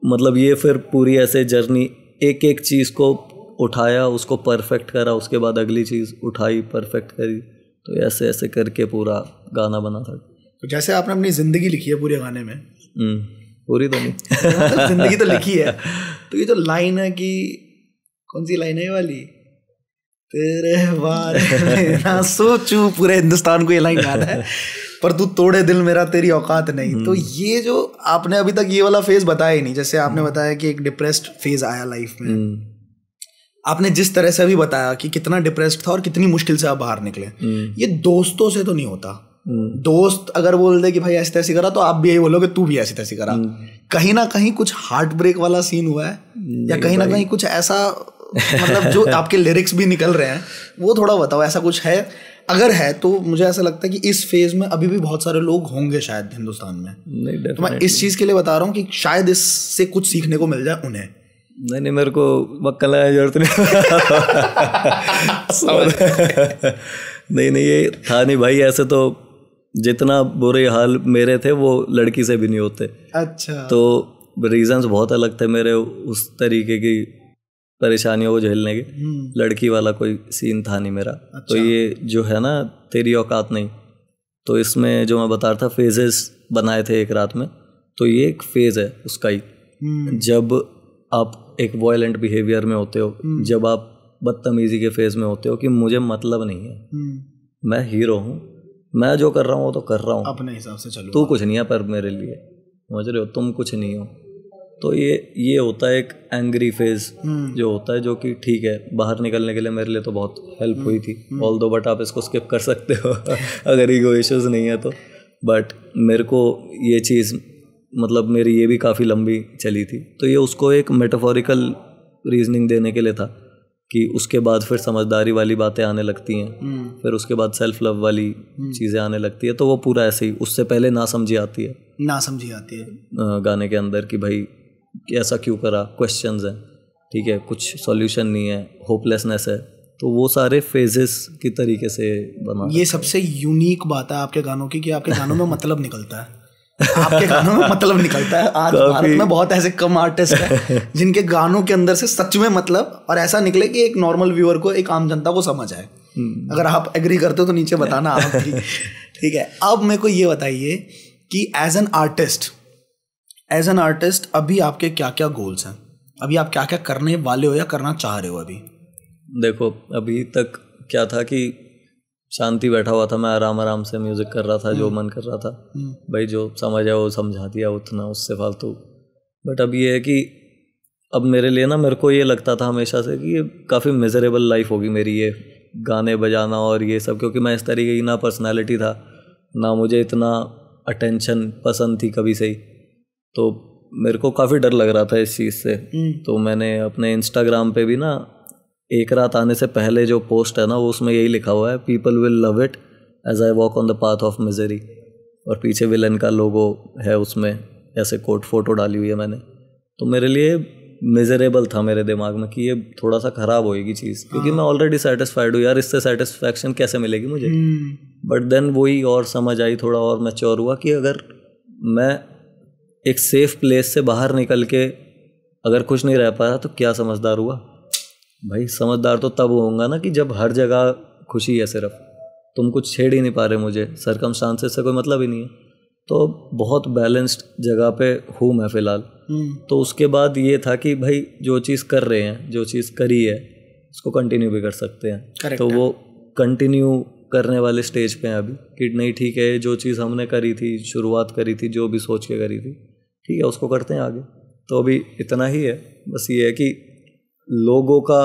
मतलब ये फिर पूरी ऐसे जर्नी एक एक चीज़ को उठाया उसको परफेक्ट करा उसके बाद अगली चीज़ उठाई परफेक्ट करी तो ऐसे ऐसे करके पूरा गाना बना था तो जैसे आपने अपनी ज़िंदगी लिखी है पूरे गाने में हम्म, पूरी तो नहीं मतलब ज़िंदगी तो लिखी है तो ये जो तो लाइन है कि कौन सी लाइन है वाली तेरे बारे ना सोचू पूरे हिंदुस्तान को ये लाइन याद है पर तू तोड़े दिल मेरा तेरी औकात नहीं तो हम्म। ये जो आपने अभी तक ये वाला फेज बताया ही नहीं जैसे आपने हम्म। बताया कि एक डिप्रेस्ड फेज आया लाइफ में हम्म। आपने जिस तरह से अभी बताया कि कितना डिप्रेस्ड था और कितनी मुश्किल से आप बाहर निकले ये दोस्तों से तो नहीं होता दोस्त अगर बोल दे कि भाई ऐसी तैसी करा तो आप भी यही बोलोगे तू भी ऐसी तैसी करा कहीं ना कहीं कुछ हार्ट ब्रेक वाला सीन हुआ है या कहीं ना कहीं कुछ ऐसा मतलब जो आपके लिरिक्स भी निकल रहे हैं वो थोड़ा बताओ ऐसा कुछ है अगर है तो मुझे ऐसा लगता है कि इस फेज में अभी भी बहुत सारे लोग होंगे शायद हिंदुस्तान में नहीं तो मैं इस चीज़ के लिए बता रहा हूँ कि शायद इससे कुछ सीखने को मिल जाए उन्हें नहीं नहीं मेरे को मक्कल लगाया जरूरत नहीं नहीं नहीं ये था नहीं भाई ऐसे तो जितना बुरे हाल मेरे थे वो लड़की से भी नहीं होते अच्छा तो रीजंस बहुत अलग थे मेरे उस तरीके की परेशानी हो झेलने के हम्म। लड़की वाला कोई सीन था नहीं मेरा तो अच्छा। तो ये जो है ना तेरी औकात नहीं तो इसमें जो मैं बता रहा था फेजेस बनाए थे एक रात में तो ये एक फेज़ है उसका ही हम्म। जब आप एक वॉयलेंट बिहेवियर में होते हो हम्म। जब आप बदतमीजी के फेज़ में होते हो कि मुझे मतलब नहीं है मैं हीरो हूँ मैं जो कर रहा हूँ वो तो कर रहा हूँ अपने हिसाब से चलो तू कुछ नहीं है पर मेरे लिए समझ रहे हो तुम कुछ नहीं हो तो ये ये होता है एक एंग्री हम्म। फेज जो होता है जो कि ठीक है बाहर निकलने के लिए मेरे लिए तो बहुत हेल्प हुई थी ऑल दो बट आप इसको स्किप कर सकते हो अगर ईगो इश्यूज नहीं है तो बट मेरे को ये चीज़ मतलब मेरी ये भी काफ़ी लंबी चली थी तो ये उसको एक मेटाफोरिकल रीजनिंग देने के लिए था कि उसके बाद फिर समझदारी वाली बातें आने लगती हैं हम्म। फिर उसके बाद सेल्फ लव वाली हम्म। चीज़ें आने लगती है तो वो पूरा ऐसे ही उससे पहले ना समझी आती है ना समझी आती है गाने के अंदर कि भाई कि ऐसा क्यों करा क्वेश्चन हैं ठीक है कुछ सॉल्यूशन नहीं है होपलेसनेस है तो वो सारे फेजेस की तरीके से बना ये सबसे यूनिक बात है आपके गानों की कि आपके गानों में मतलब निकलता है आपके गानों में मतलब निकलता है आज भारत में बहुत ऐसे कम आर्टिस्ट हैं जिनके गानों के अंदर से सच में मतलब और ऐसा निकले कि एक नॉर्मल व्यूअर को एक आम जनता को समझ आए हम्म। अगर आप एग्री करते हो तो नीचे बताना आप ठीक है अब मेरे को ये बताइए कि as an artist as an artist अभी आपके क्या क्या गोल्स हैं अभी आप क्या क्या करने वाले हो या करना चाह रहे हो अभी देखो अभी तक क्या था कि शांति बैठा हुआ था मैं आराम आराम से म्यूज़िक कर रहा था जो हम्म। मन कर रहा था हम्म। भाई जो समझ आया वो समझा दिया उतना उससे फालतू बट अब ये है कि अब मेरे लिए ना मेरे को ये लगता था हमेशा से कि ये काफ़ी मिजरेबल लाइफ होगी मेरी ये गाने बजाना और ये सब क्योंकि मैं इस तरीके की ना पर्सनैलिटी था ना मुझे इतना अटेंशन पसंद थी कभी से ही तो मेरे को काफ़ी डर लग रहा था इस चीज़ से हम्म। तो मैंने अपने इंस्टाग्राम पे भी ना एक रात आने से पहले जो पोस्ट है ना वो उसमें यही लिखा हुआ है people will love it as I walk on the path of misery और पीछे विलन का लोगो है उसमें ऐसे कोट फोटो डाली हुई है मैंने तो मेरे लिए मेजरेबल था मेरे दिमाग में कि ये थोड़ा सा ख़राब होएगी चीज़ क्योंकि हाँ। मैं ऑलरेडी सेटिस्फाइड हूँ यार इससे सेटिस्फैक्शन कैसे मिलेगी मुझे बट हम्म। देन वही और समझ आई थोड़ा और मैच्योर हुआ कि अगर मैं एक सेफ प्लेस से बाहर निकल के अगर कुछ नहीं रह पाया तो क्या समझदार हुआ भाई समझदार तो तब होगा ना कि जब हर जगह खुशी है सिर्फ तुम कुछ छेड़ ही नहीं पा रहे मुझे सरकम से कोई मतलब ही नहीं है तो बहुत बैलेंस्ड जगह पे हूँ मैं फ़िलहाल हम्म। तो उसके बाद ये था कि भाई जो चीज़ कर रहे हैं जो चीज़ करी है उसको कंटिन्यू भी कर सकते हैं तो है। वो कंटिन्यू करने वाले स्टेज पे हैं अभी कि नहीं ठीक है जो चीज़ हमने करी थी शुरुआत करी थी जो भी सोच के करी थी ठीक है उसको करते हैं आगे तो अभी इतना ही है बस ये है कि लोगों का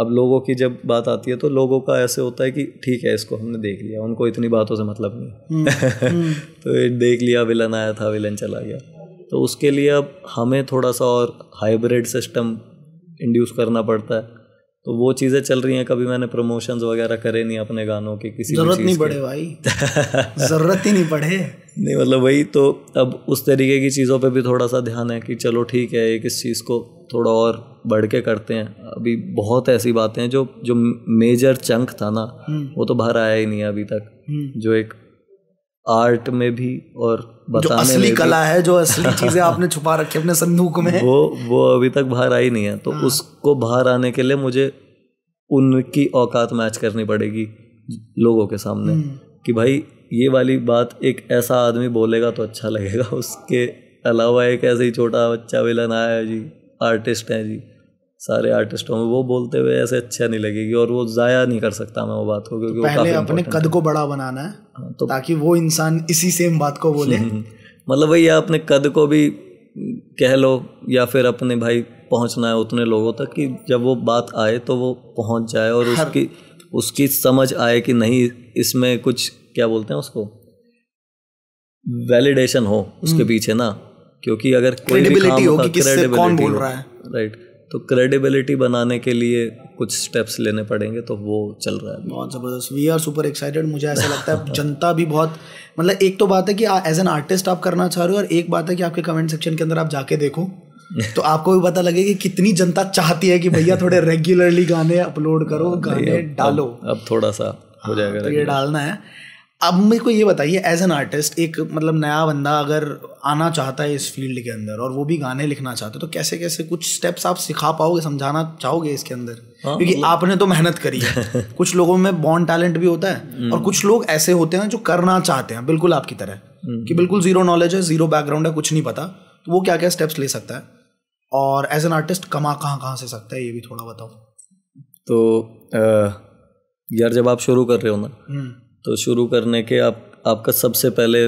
अब लोगों की जब बात आती है तो लोगों का ऐसे होता है कि ठीक है इसको हमने देख लिया उनको इतनी बातों से मतलब नहीं हम्म, हम्म। तो ये देख लिया विलन आया था विलन चला गया तो उसके लिए अब हमें थोड़ा सा और हाइब्रिड सिस्टम इंड्यूस करना पड़ता है तो वो चीज़ें चल रही हैं कभी मैंने प्रमोशंस वगैरह करे नहीं अपने गानों के किसी जरूरत नहीं पड़े भाई जरूरत ही नहीं पड़े नहीं मतलब वही तो अब उस तरीके की चीज़ों पे भी थोड़ा सा ध्यान है कि चलो ठीक है एक इस चीज़ को थोड़ा और बढ़ के करते हैं अभी बहुत ऐसी बातें हैं जो जो मेजर चंक था ना हम्म। वो तो बाहर आया ही नहीं है अभी तक हम्म। जो एक आर्ट में भी और बताने जो असली में कला है जो असली चीजें आपने छुपा रखी अपने संदूक में वो वो अभी तक बाहर आई नहीं है तो हाँ। उसको बाहर आने के लिए मुझे उनकी औकात मैच करनी पड़ेगी लोगों के सामने हम्म। कि भाई ये वाली बात एक ऐसा आदमी बोलेगा तो अच्छा लगेगा उसके अलावा एक ऐसे ही छोटा बच्चा विलन आया जी आर्टिस्ट है जी सारे आर्टिस्टों में वो बोलते हुए ऐसे अच्छा नहीं लगेगी और वो ज़ाया नहीं कर सकता मैं वो बात को क्योंकि तो पहले अपने कद को बड़ा बनाना है हाँ, तो ताकि वो इंसान इसी सेम बात को बोले मतलब भाई अपने कद को भी कह लो या फिर अपने भाई पहुंचना है उतने लोगों तक कि जब वो बात आए तो वो पहुंच जाए और उसकी उसकी समझ आए कि नहीं इसमें कुछ क्या बोलते हैं उसको वैलिडेशन हो उसके हम्म। पीछे ना क्योंकि अगर कोई भी काम हो कि किससे कौन बोल रहा है राइट तो क्रेडिबिलिटी बनाने के लिए कुछ स्टेप्स लेने पड़ेंगे तो वो चल रहा है बहुत ज़बरदस्त वी आर सुपर एक्साइटेड मुझे ऐसा लगता है जनता भी बहुत मतलब एक तो बात है कि एज एन आर्टिस्ट आप करना चाह रहे हो और एक बात है कि आपके कमेंट सेक्शन के अंदर आप जाके देखो तो आपको भी पता लगे कि कितनी जनता चाहती है कि भैया थोड़े रेगुलरली गाने अपलोड करो हाँ, गाने डालो अब थोड़ा सा हो जाएगा हाँ, तो ये डालना है अब मेरे को ये बताइए एज एन आर्टिस्ट एक मतलब नया बंदा अगर आना चाहता है इस फील्ड के अंदर और वो भी गाने लिखना चाहता है तो कैसे कैसे कुछ स्टेप्स आप सिखा पाओगे समझाना चाहोगे इसके अंदर हाँ, क्योंकि मतलब आपने तो मेहनत करी है कुछ लोगों में बॉन्ड टैलेंट भी होता है हम्म। और कुछ लोग ऐसे होते हैं जो करना चाहते हैं बिल्कुल आपकी तरह हम्म। कि बिल्कुल जीरो नॉलेज है जीरो बैकग्राउंड है कुछ नहीं पता तो वो क्या क्या स्टेप्स ले सकता है और एज एन आर्टिस्ट कमा कहाँ कहाँ से सकता है ये भी थोड़ा बताओ तो यार जब आप शुरू कर रहे हो ना हम्म। तो शुरू करने के आप आपका सबसे पहले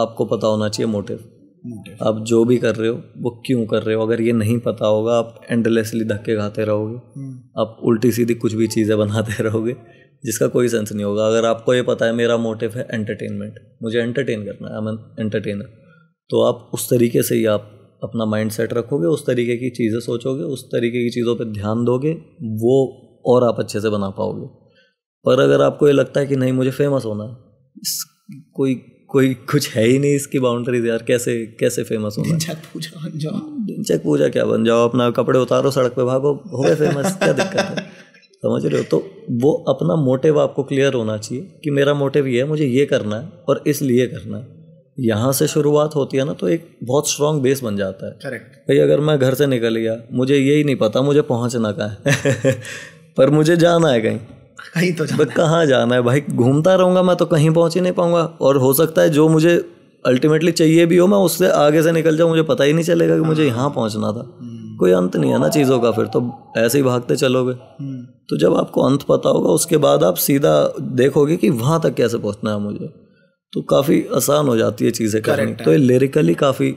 आपको पता होना चाहिए मोटिव आप जो भी कर रहे हो वो क्यों कर रहे हो अगर ये नहीं पता होगा आप एंडलेसली धक्के खाते रहोगे हम्म। आप उल्टी सीधी कुछ भी चीज़ें बनाते रहोगे जिसका कोई सेंस नहीं होगा अगर आपको ये पता है मेरा मोटिव है एंटरटेनमेंट मुझे एंटरटेन करना है आई एम एंटरटेनर तो आप उस तरीके से ही आप अपना माइंड सेट रखोगे उस तरीके की चीज़ें सोचोगे उस तरीके की चीज़ों पर ध्यान दोगे वो और आप अच्छे से बना पाओगे पर अगर आपको ये लगता है कि नहीं मुझे फेमस होना है कोई कोई कुछ है ही नहीं इसकी बाउंड्रीज यार कैसे कैसे फेमस होना है पूजा बन जाओ चेक पूजा क्या बन जाओ अपना कपड़े उतारो सड़क पे भागो हो गए फेमस क्या दिक्कत है समझ रहे हो तो वो अपना मोटिव आपको क्लियर होना चाहिए कि मेरा मोटिव ये है मुझे ये करना है और इसलिए करना है यहाँ से शुरुआत होती है ना तो एक बहुत स्ट्रांग बेस बन जाता है करेक्ट भाई अगर मैं घर से निकल गया मुझे यही नहीं पता मुझे पहुँचना कहाँ है पर मुझे जाना है कहीं कहीं तो जाना कहाँ जाना है भाई घूमता रहूंगा मैं तो कहीं पहुंच ही नहीं पाऊंगा और हो सकता है जो मुझे अल्टीमेटली चाहिए भी हो मैं उससे आगे से निकल जाऊँ मुझे पता ही नहीं चलेगा कि मुझे हाँ। यहाँ पहुँचना था हम्म। कोई अंत नहीं है ना चीज़ों का फिर तो ऐसे ही भागते चलोगे हम्म। तो जब आपको अंत पता होगा उसके बाद आप सीधा देखोगे कि वहाँ तक कैसे पहुँचना है मुझे तो काफ़ी आसान हो जाती है चीज़ें करनी तो ये लिरिकली काफ़ी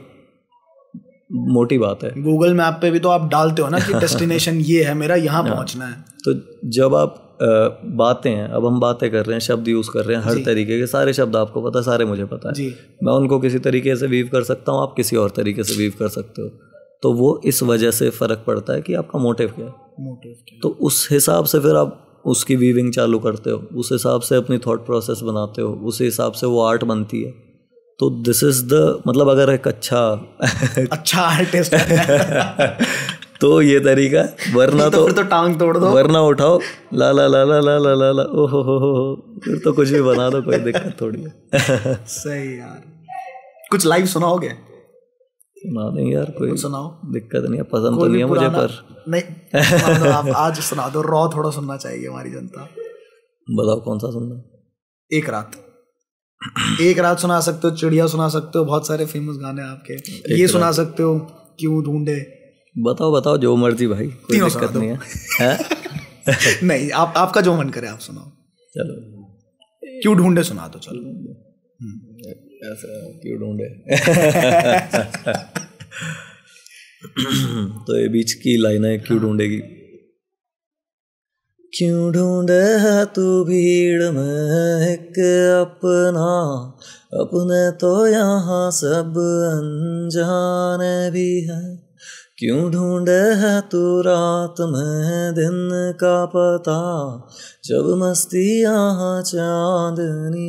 मोटी बात है गूगल मैप पे भी तो आप डालते हो ना कि डेस्टिनेशन ये है मेरा यहाँ हाँ। पहुँचना है तो जब आप बातें हैं अब हम बातें कर रहे हैं शब्द यूज़ कर रहे हैं हर तरीके के सारे शब्द आपको पता है सारे मुझे पता है मैं उनको किसी तरीके से वीव कर सकता हूँ आप किसी और तरीके से वीव कर सकते हो तो वो इस वजह से फ़र्क पड़ता है कि आपका मोटिव क्या है तो उस हिसाब से फिर आप उसकी वीविंग चालू करते हो उस हिसाब से अपनी थॉट प्रोसेस बनाते हो उस हिसाब से वो आर्ट बनती है तो दिस इज द मतलब अगर एक अच्छा अच्छा आर्टिस्ट तो ये तरीका वरना तो, तो, तो टांग तोड़ दो वरना उठाओ ला ला ला ला ला ला ला ओ हो हो हो फिर तो कुछ भी बना दो कोई दिक्कत थोड़ी है सही यार कुछ लाइव सुनाओगे सुना नहीं यार कोई सुनाओ दिक्कत नहीं है पसंद तो नहीं है मुझे पर नहीं आप आज सुना दो रॉ थोड़ा सुनना चाहिए हमारी जनता बताओ कौन सा सुनना एक रात एक रात सुना सकते हो चिड़िया सुना सकते हो बहुत सारे फेमस गाने आपके ये सुना सकते हो क्यों ढूंढे बताओ बताओ जो मर्जी भाई कोई दिक्कत नहीं है, है? नहीं आप आपका जो मन करे आप सुनाओ चलो क्यों ढूंढे सुना दो चलो हम्म। क्यों ढूंढे तो ये बीच की लाइन है क्यों ढूंढेगी क्यों ढूंढे है तू भीड़ में एक अपना अपने तो यहाँ सब अनजान भी है क्यों ढूंढे है तू रात में दिन का पता जब मस्ती यहाँ चांदनी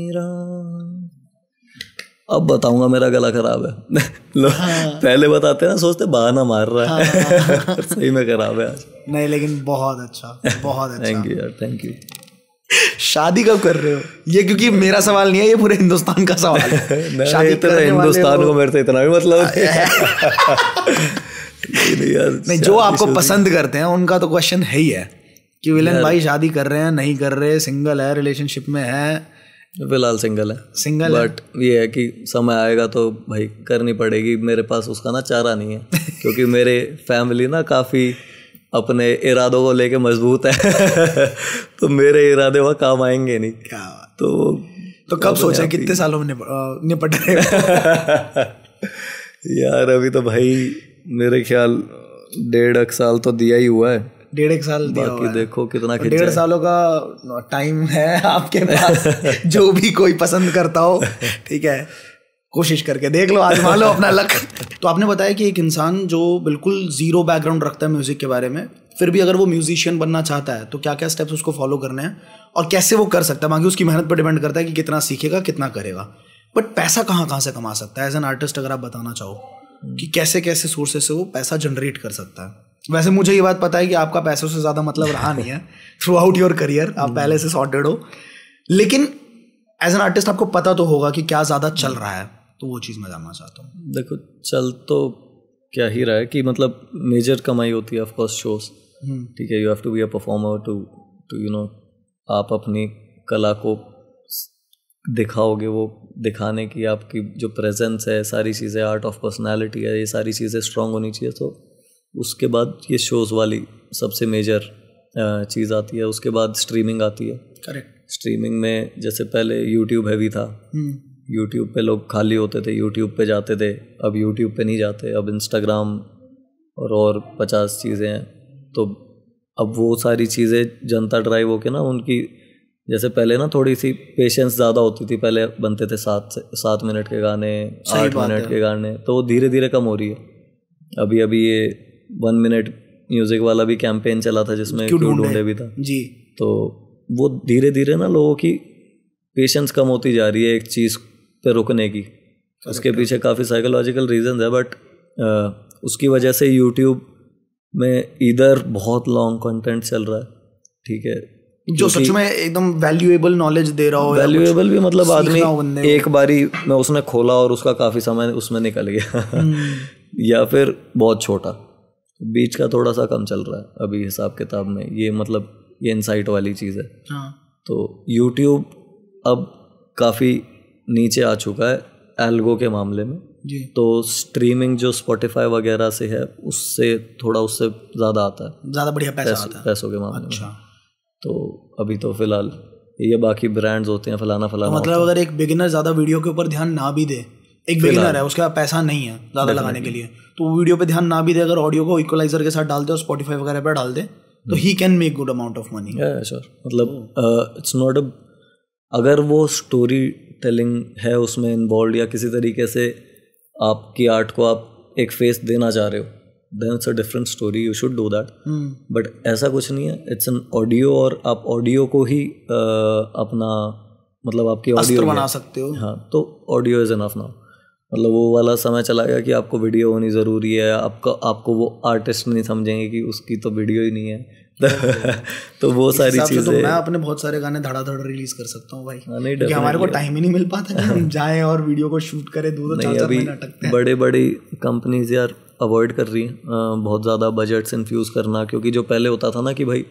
अब बताऊंगा मेरा गला खराब है लो हाँ। पहले बताते हैं ना सोचते बहाना मार रहा है हाँ। सही में खराब है आज नहीं लेकिन बहुत अच्छा बहुत अच्छा थैंक यू यार थैंक यू शादी कब कर रहे हो ये क्योंकि मेरा सवाल नहीं है ये पूरे हिंदुस्तान का सवाल है शादी इतना हिंदुस्तान को मेरे तो इतना भी मतलब नहीं, जो आपको पसंद करते हैं उनका तो क्वेश्चन है ही है कि विलन भाई शादी कर रहे हैं नहीं कर रहे सिंगल है रिलेशनशिप में है फिलहाल सिंगल है सिंगल बट ये है कि समय आएगा तो भाई करनी पड़ेगी मेरे पास उसका ना चारा नहीं है क्योंकि मेरे फैमिली ना काफ़ी अपने इरादों को लेके मजबूत है तो मेरे इरादे वह काम आएंगे नहीं क्या तो तो कब सोचा कितने सालों में निपट रहे यार अभी तो भाई मेरे ख्याल डेढ़ एक साल तो दिया ही हुआ है डेढ़ एक साल दिया बाकी देखो कितना डेढ़ सालों का टाइम है आपके पास जो भी कोई पसंद करता हो ठीक है कोशिश करके देख लो आजमा लो अपना लक तो आपने बताया कि एक इंसान जो बिल्कुल जीरो बैकग्राउंड रखता है म्यूजिक के बारे में फिर भी अगर वो म्यूजिशियन बनना चाहता है तो क्या क्या स्टेप्स उसको फॉलो करने हैं और कैसे वो कर सकता है बाकी उसकी मेहनत पर डिपेंड करता है कि कितना सीखेगा कितना करेगा बट पैसा कहाँ कहाँ से कमा सकता है एज एन आर्टिस्ट अगर आप बताना चाहो कि कैसे कैसे सोर्सेस से वो पैसा जनरेट कर सकता है वैसे मुझे ये बात पता है कि आपका पैसों से ज़्यादा मतलब रहा नहीं है थ्रू आउट योर करियर आप hmm. पहले से सॉर्टेड हो लेकिन एज एन आर्टिस्ट आपको पता तो होगा कि क्या ज़्यादा चल hmm. रहा है तो वो चीज़ मैं जानना चाहता हूँ देखो चल तो क्या ही रहा है कि मतलब मेजर कमाई होती है ऑफकोर्स शोज hmm. ठीक है you have to be a performer to to you know आप अपनी कला को दिखाओगे वो दिखाने की आपकी जो प्रेजेंस है सारी चीज़ें आर्ट ऑफ पर्सनालिटी है ये सारी चीज़ें स्ट्रांग होनी चाहिए तो उसके बाद ये शोज़ वाली सबसे मेजर चीज़ आती है उसके बाद स्ट्रीमिंग आती है करेक्ट स्ट्रीमिंग में जैसे पहले यूट्यूब हैवी था यूट्यूब हम्म। पे लोग खाली होते थे यूट्यूब पे जाते थे अब यूट्यूब पे नहीं जाते अब इंस्टाग्राम और और पचास चीज़ें हैं तो अब वो सारी चीज़ें जनता ड्राइव होके ना उनकी जैसे पहले ना थोड़ी सी पेशेंस ज़्यादा होती थी पहले बनते थे सात से सात मिनट के गाने आठ मिनट के गाने तो धीरे धीरे कम हो रही है अभी अभी ये वन मिनट म्यूजिक वाला भी कैंपेन चला था जिसमें क्यों ढूंढे भी था जी तो वो धीरे धीरे ना लोगों की पेशेंस कम होती जा रही है एक चीज़ पे रुकने की उसके पीछे काफ़ी साइकोलॉजिकल रीजन है बट उसकी वजह से यूट्यूब में इधर बहुत लॉन्ग कंटेंट चल रहा है ठीक है जो सच में एकदम वैल्यूएबल नॉलेज दे रहा हो वैल्यूएबल भी मतलब आदमी एक बारी मैं उसने खोला और उसका काफ़ी समय उसमें निकल गया हम्म। या फिर बहुत छोटा बीच का थोड़ा सा कम चल रहा है अभी हिसाब किताब में ये मतलब ये इनसाइट वाली चीज़ है हाँ। तो यूट्यूब अब काफ़ी नीचे आ चुका है एल्गो के मामले में जी। तो स्ट्रीमिंग जो स्पॉटिफाई वगैरह से है उससे थोड़ा उससे ज़्यादा आता है ज़्यादा बढ़िया पैसा पैसों, आता है पैसों के मामले अच्छा। में तो अभी तो फिलहाल ये बाकी ब्रांड्स होते हैं फलाना फलाना मतलब अगर एक बिगिनर ज़्यादा वीडियो के ऊपर ध्यान ना भी दे एक बिगिनर है उसका पैसा नहीं है ज़्यादा लगाने के लिए तो वो वीडियो पे ध्यान ना भी दे अगर ऑडियो को इक्वलाइजर के साथ डाल दे और स्पॉटीफाई वगैरह पर डाल दे तो ही can make good amount of money sir मतलब इट्स नॉट अ अगर वो स्टोरी टेलिंग है उसमें इन्वॉल्व या किसी तरीके से आपकी आर्ट को आप एक फेस देना चाह रहे हो then a different story you should do that but ऐसा कुछ नहीं है इट्स एन ऑडियो और आप ऑडियो को ही uh, अपना मतलब आपकी ऑडियो बना सकते हो हाँ तो ऑडियो इज एनफ नाउ मतलब वो वाला समय चला गया कि आपको वीडियो होनी ज़रूरी है आपका आपको वो आर्टिस्ट नहीं समझेंगे कि उसकी तो वीडियो ही नहीं है तो वो सारी तो चीजें तो मैं अपने बहुत सारे गाने धड़ाधड़ रिलीज कर सकता हूँ भाई हाँ, नहीं हमारे को टाइम ही नहीं मिल पाता कि हम जाएं और वीडियो को शूट करें दो दो चार चार अटकते हैं बड़े बड़ी कंपनीज यार अवॉइड कर रही हैं बहुत ज़्यादा बजट्स इन्फ्यूज़ करना क्योंकि जो पहले होता था ना कि भाई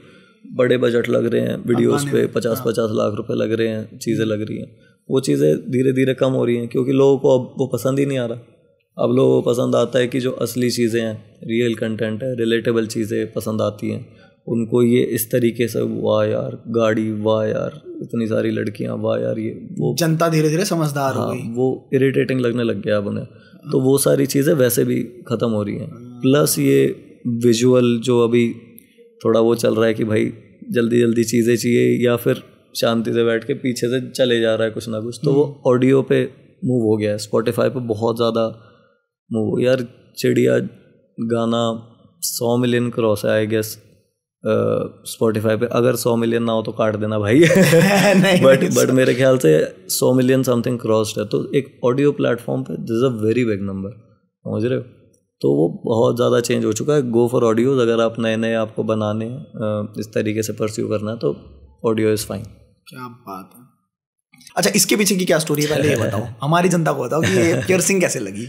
बड़े बजट लग रहे हैं वीडियोस पे पचास हाँ। पचास लाख रुपए लग रहे हैं चीज़ें लग रही हैं वो चीज़ें धीरे धीरे कम हो रही हैं क्योंकि लोगों को अब वो पसंद ही नहीं आ रहा अब लोगों को पसंद आता है कि जो असली चीज़ें हैं रियल कंटेंट है रिलेटेबल चीज़ें पसंद आती हैं उनको ये इस तरीके से वाह यार गाड़ी वाह यार इतनी सारी लड़कियां वाह यार ये वो जनता धीरे धीरे समझदार हाँ, हो गई वो इरिटेटिंग लगने लग गया अब उन्हें तो वो सारी चीज़ें वैसे भी ख़त्म हो रही हैं प्लस ये विजुअल जो अभी थोड़ा वो चल रहा है कि भाई जल्दी जल्दी चीज़ें चाहिए या फिर शांति से बैठ के पीछे से चले जा रहा है कुछ ना कुछ तो वो हम्म। ऑडियो पे मूव हो गया है स्पॉटिफाई पे बहुत ज़्यादा मूव हो यार चिड़िया गाना सौ मिलियन क्रॉस है आई गेस स्पॉटिफाई पे अगर सौ मिलियन ना हो तो काट देना भाई बट बट मेरे ख्याल से सौ मिलियन समथिंग क्रॉस्ड है तो एक ऑडियो प्लेटफॉर्म पे this a very big number समझ रहे हो तो वो बहुत ज़्यादा चेंज हो चुका है गो फॉर ऑडियोज अगर आप नए नए आपको बनाने इस तरीके से परस्यू करना है तो ऑडियो इज़ फाइन क्या बात है अच्छा इसके पीछे की क्या स्टोरी है पहले ये बताओ हमारी जनता को बताओ कि ये पियर्सिंग कैसे लगी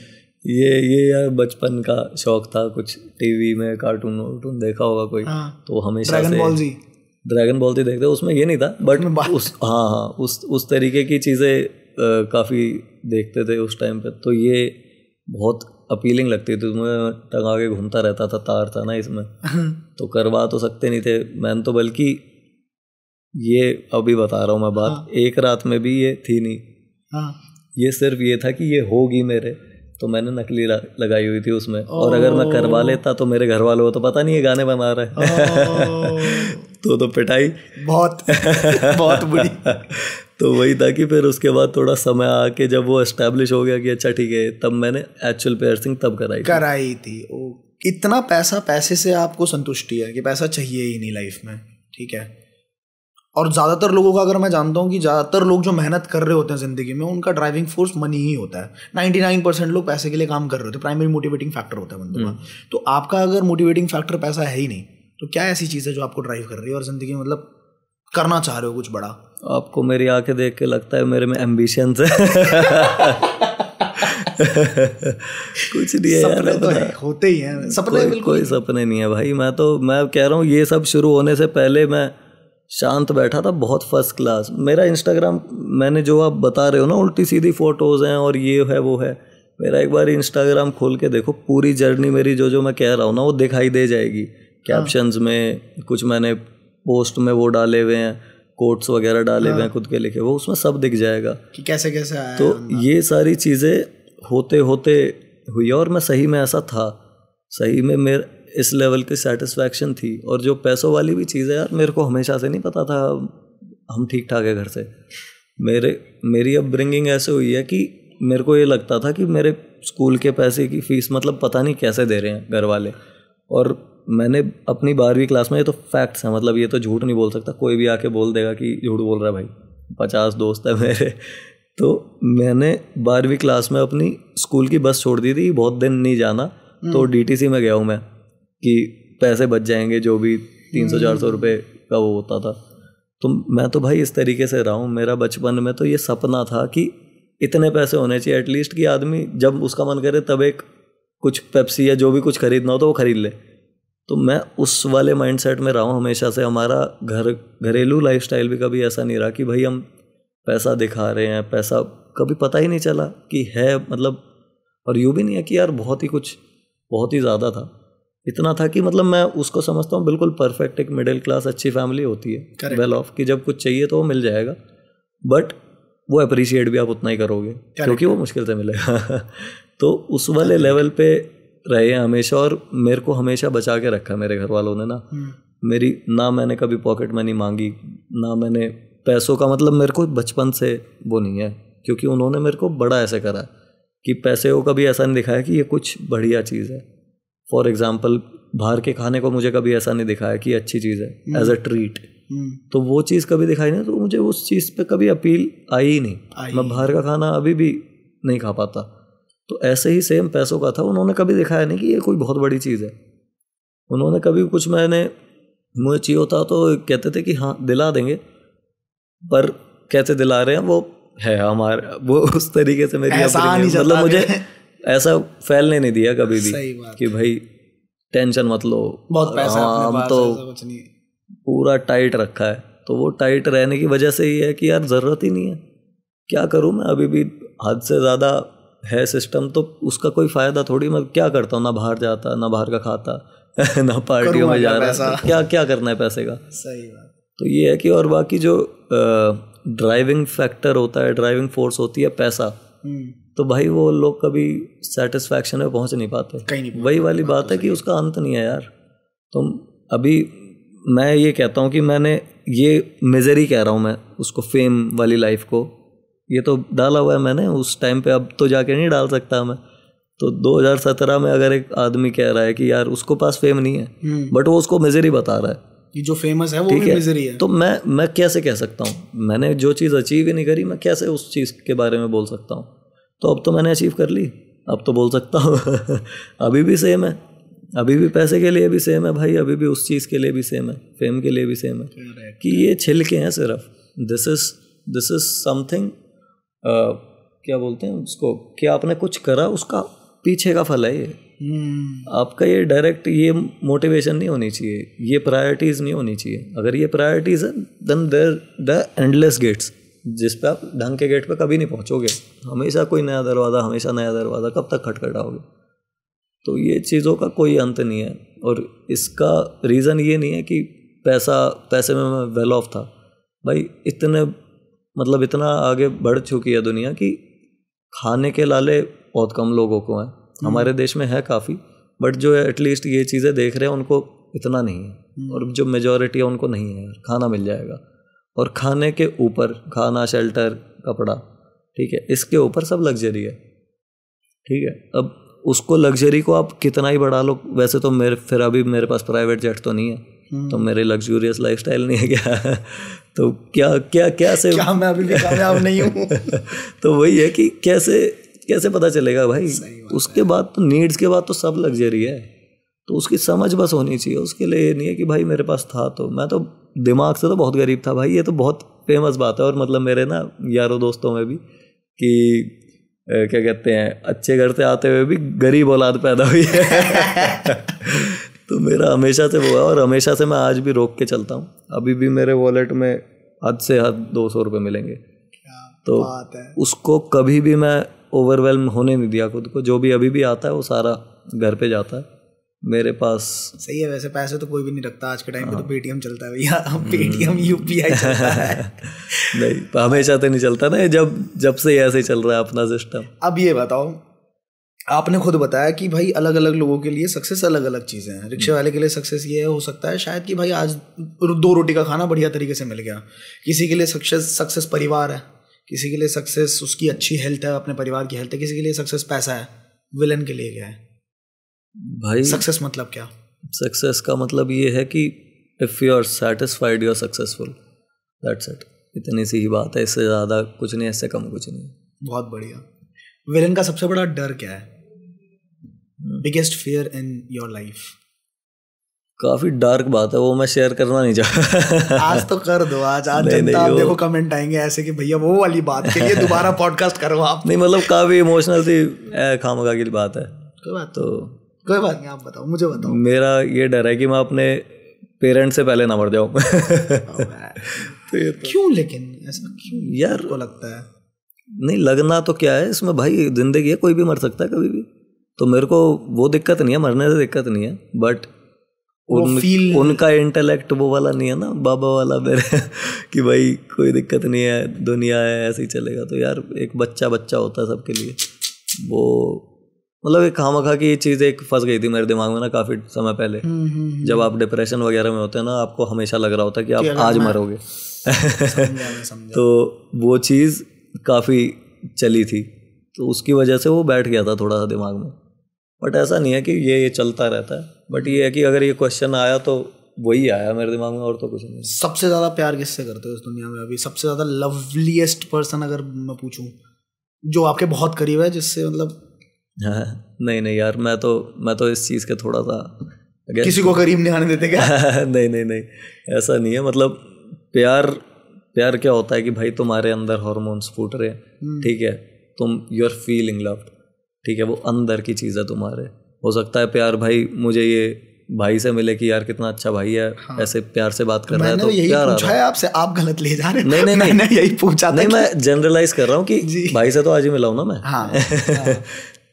ये ये यार बचपन का शौक था कुछ टीवी में कार्टून वार्टून देखा होगा कोई हाँ, तो हमेशा Dragon Ball Z Dragon Ball Z देखते उसमें ये नहीं था बट उस हाँ हाँ उस उस तरीके की चीज़ें काफ़ी देखते थे उस टाइम पे तो ये बहुत अपीलिंग लगती थी मैं टंगा के घूमता रहता था तार था ना इसमें तो करवा तो सकते नहीं थे मैंने तो बल्कि ये अभी बता रहा हूँ मैं बात हाँ। एक रात में भी ये थी नहीं हाँ। ये सिर्फ ये था कि ये होगी मेरे तो मैंने नकली लगाई हुई थी उसमें और अगर मैं करवा लेता तो मेरे घर वालों को तो पता नहीं है गाने बना रहे तो तो पिटाई बहुत बहुत बुरी तो वही था कि फिर उसके बाद थोड़ा समय आके जब वो एस्टेब्लिश हो गया कि अच्छा ठीक है तब मैंने एक्चुअल पेयरसिंग तब कराई कराई थी ओ इतना पैसा पैसे से आपको संतुष्टि है कि पैसा चाहिए ही नहीं लाइफ में ठीक है और ज़्यादातर लोगों का अगर मैं जानता हूँ कि ज़्यादातर लोग जो मेहनत कर रहे होते हैं ज़िंदगी में उनका ड्राइविंग फोर्स मनी ही होता है नाइन्टी नाइन परसेंट लोग पैसे के लिए काम कर रहे होते हैं प्राइमरी मोटिवेटिंग फैक्टर होता है बंदों का हम्म। तो आपका अगर मोटिवेटिंग फैक्टर पैसा है ही नहीं तो क्या ऐसी चीज़ है जो आपको ड्राइव कर रही है और ज़िंदगी मतलब करना चाह रहे हो कुछ बड़ा आपको मेरी आंखें देख के लगता है मेरे में एम्बिशंस है कुछ नहीं है सपने यार तो है, होते ही हैं सपने कोई, कोई सपने नहीं है भाई मैं तो मैं कह रहा हूँ ये सब शुरू होने से पहले मैं शांत बैठा था बहुत फर्स्ट क्लास मेरा इंस्टाग्राम मैंने जो आप बता रहे हो ना उल्टी सीधी फ़ोटोज़ हैं और ये है वो है मेरा एक बार इंस्टाग्राम खोल के देखो पूरी जर्नी मेरी जो जो मैं कह रहा हूँ ना वो दिखाई दे जाएगी कैप्शन हाँ। में कुछ मैंने पोस्ट में वो डाले हुए हैं कोट्स वगैरह डाले हुए हैं हाँ। खुद के लिखे वो उसमें सब दिख जाएगा कि कैसे कैसे आया तो ये सारी चीज़ें होते होते हुई और मैं सही में ऐसा था सही में मेरा इस लेवल की सेटिस्फैक्शन थी और जो पैसों वाली भी चीज़ है यार मेरे को हमेशा से नहीं पता था हम ठीक ठाक है घर से मेरे मेरी अब ब्रिंगिंग ऐसे हुई है कि मेरे को ये लगता था कि मेरे स्कूल के पैसे की फ़ीस मतलब पता नहीं कैसे दे रहे हैं घर वाले और मैंने अपनी बारहवीं क्लास में ये तो फैक्ट्स हैं मतलब ये तो झूठ नहीं बोल सकता कोई भी आके बोल देगा कि झूठ बोल रहा है भाई पचास दोस्त है मेरे तो मैंने बारहवीं क्लास में अपनी स्कूल की बस छोड़ दी थी बहुत दिन नहीं जाना तो डीटीसी हम्म। में गया हूँ मैं कि पैसे बच जाएंगे जो भी तीन सौ हम्म। चार सौ रुपये का वो होता था तो मैं तो भाई इस तरीके से रहा हूँ मेरा बचपन में तो ये सपना था कि इतने पैसे होने चाहिए एटलीस्ट कि आदमी जब उसका मन करे तब एक कुछ पेप्सी या जो भी कुछ खरीदना हो तो वो खरीद ले तो मैं उस वाले माइंडसेट में रहा हूँ हमेशा से हमारा घर घरेलू लाइफस्टाइल भी कभी ऐसा नहीं रहा कि भाई हम पैसा दिखा रहे हैं पैसा कभी पता ही नहीं चला कि है मतलब और यूँ भी नहीं है कि यार बहुत ही कुछ बहुत ही ज़्यादा था इतना था कि मतलब मैं उसको समझता हूँ बिल्कुल परफेक्ट एक मिडिल क्लास अच्छी फैमिली होती है वेल ऑफ कि जब कुछ चाहिए तो वो मिल जाएगा बट वो अप्रिशिएट भी आप उतना ही करोगे क्योंकि वो मुश्किल से मिलेगा तो उस वाले लेवल पे रहे हैं हमेशा और मेरे को हमेशा बचा के रखा मेरे घर वालों ने ना हम्म। मेरी ना मैंने कभी पॉकेट मनी मांगी ना मैंने पैसों का मतलब मेरे को बचपन से वो नहीं है क्योंकि उन्होंने मेरे को बड़ा ऐसे करा कि पैसे को कभी ऐसा नहीं दिखाया कि ये कुछ बढ़िया चीज़ है फॉर एग्जाम्पल बाहर के खाने को मुझे कभी ऐसा नहीं दिखाया कि अच्छी चीज़ है एज अ ट्रीट तो वो चीज़ कभी दिखाई नहीं तो मुझे उस चीज़ पे कभी अपील आई ही नहीं आई। मैं बाहर का खाना अभी भी नहीं खा पाता तो ऐसे ही सेम पैसों का था उन्होंने कभी दिखाया नहीं कि ये कोई बहुत बड़ी चीज़ है उन्होंने कभी कुछ मैंने मुझे चाहिए होता तो कहते थे कि हाँ दिला देंगे पर कैसे दिला रहे हैं वो है हमारे वो उस तरीके से मेरी मतलब मुझे ऐसा फैलने नहीं दिया कभी भी सही बात कि भाई टेंशन मत लो बहुत पैसा हाँ, हम तो कुछ नहीं पूरा टाइट रखा है तो वो टाइट रहने की वजह से ये है कि यार ज़रूरत ही नहीं है क्या करूँ मैं अभी भी हद से ज़्यादा है सिस्टम तो उसका कोई फ़ायदा थोड़ी मैं क्या करता हूँ ना बाहर जाता ना बाहर का खाता ना पार्टियों में जा रहा है तो क्या क्या करना है पैसे का सही बात तो ये है कि और बाकी जो ड्राइविंग फैक्टर होता है ड्राइविंग फोर्स होती है पैसा हम्म। तो भाई वो लोग कभी सेटिस्फैक्शन में पहुंच नहीं पाते कहीं नहीं वही वाली बात है कि उसका अंत नहीं है यार तुम तो अभी मैं ये कहता हूँ कि मैंने ये मेजरी कह रहा हूँ मैं उसको फेम वाली लाइफ को ये तो डाला हुआ है मैंने उस टाइम पे अब तो जाके नहीं डाल सकता मैं तो 2017 में अगर एक आदमी कह रहा है कि यार उसको पास फेम नहीं है बट हम्म। वो उसको मेजरी बता रहा है ये जो फेमस है वो भी है? मिजरी है तो मैं मैं कैसे कह सकता हूँ मैंने जो चीज़ अचीव ही नहीं करी मैं कैसे उस चीज़ के बारे में बोल सकता हूँ तो अब तो मैंने अचीव कर ली अब तो बोल सकता हूँ अभी भी सेम है अभी भी पैसे के लिए भी सेम है भाई अभी भी उस चीज़ के लिए भी सेम है फेम के लिए भी सेम है कि ये छिलके हैं सिर्फ this is this is something क्या बोलते हैं उसको कि आपने कुछ करा उसका पीछे का फल है ये hmm. आपका ये डायरेक्ट ये मोटिवेशन नहीं होनी चाहिए ये प्रायोरिटीज़ नहीं होनी चाहिए अगर ये प्रायोरिटीज़ है then there the endless gates जिस पे आप ढंग के गेट पे कभी नहीं पहुंचोगे हमेशा कोई नया दरवाज़ा हमेशा नया दरवाज़ा कब तक खटखटाओगे तो ये चीज़ों का कोई अंत नहीं है और इसका रीज़न ये नहीं है कि पैसा पैसे में मैं वेल ऑफ था भाई इतने मतलब इतना आगे बढ़ चुकी है दुनिया कि खाने के लाले बहुत कम लोगों को हैं हम्म। हमारे देश में है काफ़ी बट जो है एटलीस्ट ये चीज़ें देख रहे हैं उनको इतना नहीं है हम्म। और जो मेजोरिटी है उनको नहीं है खाना मिल जाएगा और खाने के ऊपर खाना शेल्टर कपड़ा ठीक है इसके ऊपर सब लग्जरी है ठीक है अब उसको लग्जरी को आप कितना ही बढ़ा लो वैसे तो मेरे फिर अभी मेरे पास प्राइवेट जेट तो नहीं है हम्म। तो मेरे लग्जूरियस स्टाइल नहीं है क्या तो क्या क्या क्या से क्या मैं अभी भी कामयाब नहीं हूँ तो वही है कि कैसे कैसे पता चलेगा भाई उसके बाद तो नीड्स के बाद तो सब लग्जरी है तो उसकी समझ बस होनी चाहिए उसके लिए ये नहीं है कि भाई मेरे पास था तो मैं तो दिमाग से तो बहुत गरीब था भाई ये तो बहुत फेमस बात है और मतलब मेरे ना यारों दोस्तों में भी कि ए, क्या कहते हैं अच्छे घर से आते हुए भी गरीब औलाद पैदा हुई है तो मेरा हमेशा से वो है और हमेशा से मैं आज भी रोक के चलता हूँ अभी भी मेरे वॉलेट में हद से हद दो सौ रुपये मिलेंगे तो उसको कभी भी मैं ओवरवेलम होने नहीं दिया खुद को जो भी अभी भी आता है वो सारा घर पे जाता है मेरे पास सही है वैसे पैसे तो कोई भी नहीं रखता आज के टाइम पे तो पेटीएम हाँ। चलता है भैया हम पेटीएम यूपीआई चलता है नहीं हमेशा तो नहीं चलता ना जब जब से ऐसे चल रहा है अपना सिस्टम अब ये बताओ आपने खुद बताया कि भाई अलग अलग लोगों के लिए सक्सेस अलग अलग चीज़ें हैं रिक्शे हम्म। वाले के लिए सक्सेस ये हो सकता है शायद कि भाई आज दो रोटी का खाना बढ़िया तरीके से मिल गया किसी के लिए सक्सेस सक्सेस परिवार है किसी के लिए सक्सेस उसकी अच्छी हेल्थ है अपने परिवार की हेल्थ है किसी के लिए सक्सेस पैसा है विलन के लिए क्या है भाई सक्सेस मतलब क्या सक्सेस का मतलब ये है कि if you are satisfied you are successful that's it इतनी सी ही बात है इससे ज़्यादा कुछ नहीं इससे कम कुछ नहीं बहुत बढ़िया विलन का सबसे बड़ा डर क्या है biggest fear in your life काफी डार्क बात है वो मैं शेयर करना नहीं चाहता आज तो कर दो आज आज नहीं, जनता नहीं, देखो कमेंट आएंगे ऐसे कि भैया वो वाली बात के लिए दोबारा पॉडकास्ट करो आप नहीं मतलब काफी इमोशनल थी खामगा की बात है तो कोई बात नहीं आप बताओ मुझे बताओ मेरा ये डर है कि मैं अपने पेरेंट्स से पहले ना मर जाऊँ तो ये तो। क्यों लेकिन ऐसा क्यों यार को लगता है नहीं लगना तो क्या है इसमें भाई जिंदगी है कोई भी मर सकता है कभी भी तो मेरे को वो दिक्कत नहीं है मरने से दिक्कत नहीं है बट उन, उनका इंटेलेक्ट वो वाला नहीं है ना बाबा वाला मेरे कि भाई कोई दिक्कत नहीं है दुनिया है ऐसे ही चलेगा तो यार एक बच्चा बच्चा होता है सबके लिए वो मतलब एक खामा खा की ये चीज़ एक फंस गई थी मेरे दिमाग में ना काफ़ी समय पहले हम्म, हम्म, हम्म। जब आप डिप्रेशन वगैरह में होते हैं ना आपको हमेशा लग रहा होता है कि आप आज मरोगे तो वो चीज़ काफ़ी चली थी तो उसकी वजह से वो बैठ गया था थोड़ा सा दिमाग में बट ऐसा नहीं है कि ये ये चलता रहता है बट ये है कि अगर ये क्वेश्चन आया तो वही आया मेरे दिमाग में और तो कुछ नहीं सबसे ज़्यादा प्यार किससे करते हो इस दुनिया में अभी सबसे ज़्यादा लवलीस्ट पर्सन अगर मैं पूछूं जो आपके बहुत करीब है जिससे मतलब नहीं नहीं यार मैं तो मैं तो इस चीज़ के थोड़ा सा किसी को करीब नहीं आने देते क्या नहीं नहीं नहीं ऐसा नहीं है मतलब प्यार प्यार क्या होता है कि भाई तुम्हारे अंदर हॉर्मोन्स फूट रहे हैं हम्म। ठीक है तुम यू आर फीलिंग लव्ड ठीक है वो अंदर की चीज़ है तुम्हारे हो सकता है प्यार भाई मुझे ये भाई से मिले कि यार कितना अच्छा भाई है हाँ। ऐसे प्यार से बात कर रहा है तो यही प्यार पूछा है आपसे आप गलत ले जा रहे हैं नहीं नहीं नहीं, यही पूछा नहीं मैं जनरलाइज कर रहा हूँ कि भाई से तो आज ही मिला हूँ ना मैं हाँ, हाँ।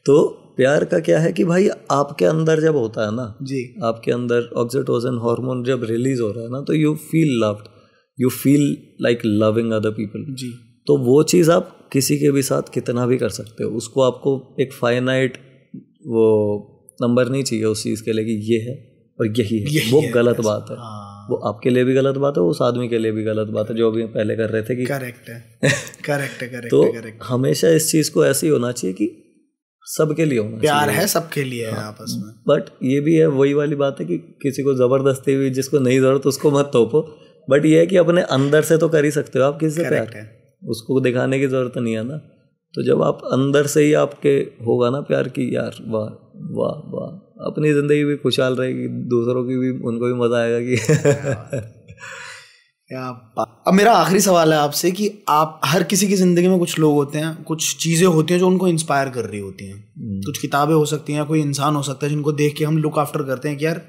तो प्यार का क्या है कि भाई आपके अंदर जब होता है ना जी आपके अंदर ऑक्सीटोजन हार्मोन जब रिलीज हो रहा है ना तो you feel loved you feel like loving other people जी तो वो चीज़ आप किसी के भी साथ कितना भी कर सकते हो उसको आपको एक फाइनाइट वो नंबर नहीं चाहिए उस चीज़ के लिए कि ये है और यही है यही वो है, गलत बात है हाँ। वो आपके लिए भी गलत बात है उस आदमी के लिए भी गलत बात है जो अभी पहले कर रहे थे कि करेक्ट है करेक्ट है करेक्ट तो करेक्ट हमेशा इस चीज़ को ऐसे ही होना चाहिए कि सबके लिए होना प्यार है सबके लिए हाँ, है आपस में बट ये भी है वही वाली बात है कि किसी को जबरदस्ती भी जिसको नहीं जरूरत उसको मत तोपो बट ये है कि अपने अंदर से तो कर ही सकते हो आप किसी से प्यार है उसको दिखाने की जरूरत नहीं है ना तो जब आप अंदर से ही आपके होगा ना प्यार की यार वाह वाह वाह अपनी ज़िंदगी भी खुशहाल रहेगी दूसरों की भी उनको भी मज़ा आएगा कि हाँ। क्या अब मेरा आखिरी सवाल है आपसे कि आप हर किसी की ज़िंदगी में कुछ लोग होते हैं कुछ चीज़ें होती हैं जो उनको इंस्पायर कर रही होती हैं हम्म। कुछ किताबें हो सकती हैं कोई इंसान हो सकता है जिनको देख के हम लुक आफ्टर करते हैं कि यार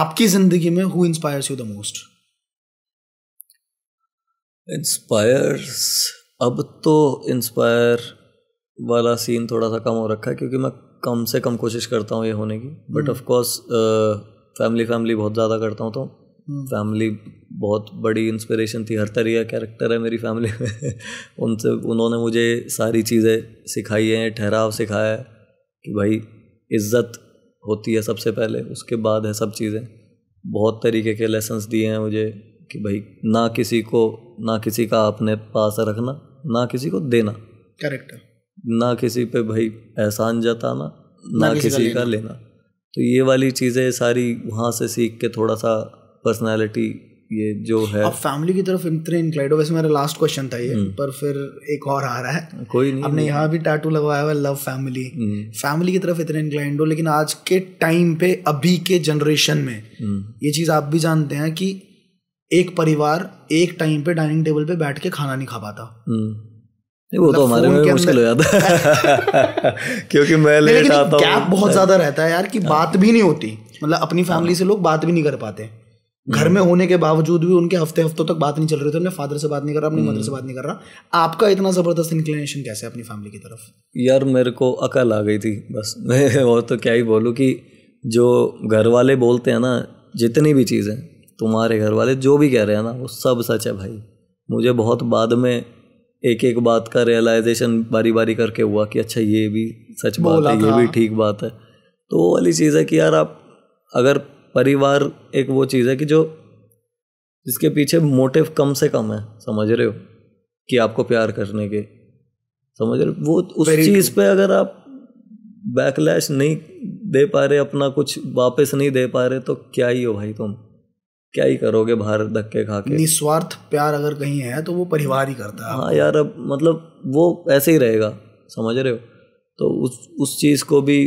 आपकी ज़िंदगी में who inspires you the most inspires अब तो इंस्पायर वाला सीन थोड़ा सा कम हो रखा है क्योंकि मैं कम से कम कोशिश करता हूँ ये होने की बट ऑफकोर्स फैमिली फैमिली बहुत ज़्यादा करता हूँ तो फैमिली बहुत बड़ी इंस्पिरेशन थी हर तरह का कैरेक्टर है मेरी फैमिली में उनसे उन्होंने मुझे सारी चीज़ें सिखाई हैं ठहराव सिखाया है कि भाई इज्जत होती है सबसे पहले उसके बाद है सब चीज़ें बहुत तरीके के लेसन्स दिए हैं मुझे कि भाई ना किसी को ना किसी का अपने पास रखना ना किसी को देना करेक्टर ना किसी पे भाई एहसान जताना ना, ना किसी, किसी का लेना।, लेना तो ये वाली चीज़ें सारी वहाँ से सीख के थोड़ा सा पर्सनालिटी ये जो है अब फैमिली की तरफ इतने इंक्लाइड हो वैसे मेरा लास्ट क्वेश्चन था ये हम्म। पर फिर एक और आ रहा है कोई नहीं हमने यहाँ भी टैटू लगवाया हुआ लव फैमिली फैमिली की तरफ इतने इंक्लाइंड हो लेकिन आज के टाइम पे अभी के जनरेशन में हम्म। ये चीज़ आप भी जानते हैं कि एक परिवार एक टाइम पे डाइनिंग टेबल पे बैठ के खाना नहीं खा पाता हम्म। वो तो मतलब हमारे में मुश्किल हो जाता है क्योंकि मैं लेट आता हूँ गैप बहुत हाँ। ज़्यादा रहता है यार कि हाँ। बात भी नहीं होती मतलब अपनी फैमिली हाँ। से लोग बात भी नहीं कर पाते घर में हम्म। होने के बावजूद भी उनके हफ्ते हफ्तों तक बात नहीं चल रही थी अपने फादर से बात नहीं कर रहा अपनी मदर हम्म। से बात नहीं कर रहा आपका इतना ज़बरदस्त इंक्लिनेशन कैसे अपनी फैमिली की तरफ यार मेरे को अकल आ गई थी बस मैं और तो क्या ही बोलूँ कि जो घर वाले बोलते हैं ना जितनी भी चीज़ें तुम्हारे घर वाले जो भी कह रहे हैं ना वो सब सच है भाई मुझे बहुत बाद में एक एक बात का रियलाइजेशन बारी बारी करके हुआ कि अच्छा ये भी सच बात है ये भी ठीक बात है तो वो वाली चीज़ है कि यार आप अगर परिवार एक वो चीज़ है कि जो जिसके पीछे मोटिव कम से कम है समझ रहे हो कि आपको प्यार करने के समझ रहे वो उस चीज़ पे अगर आप बैकलैश नहीं दे पा रहे अपना कुछ वापस नहीं दे पा रहे तो क्या ही हो भाई तुम क्या ही करोगे बाहर धक्के खा के निस्वार्थ प्यार अगर कहीं है तो वो परिवार ही करता है हाँ यार अब मतलब वो ऐसे ही रहेगा समझ रहे हो तो उस उस चीज़ को भी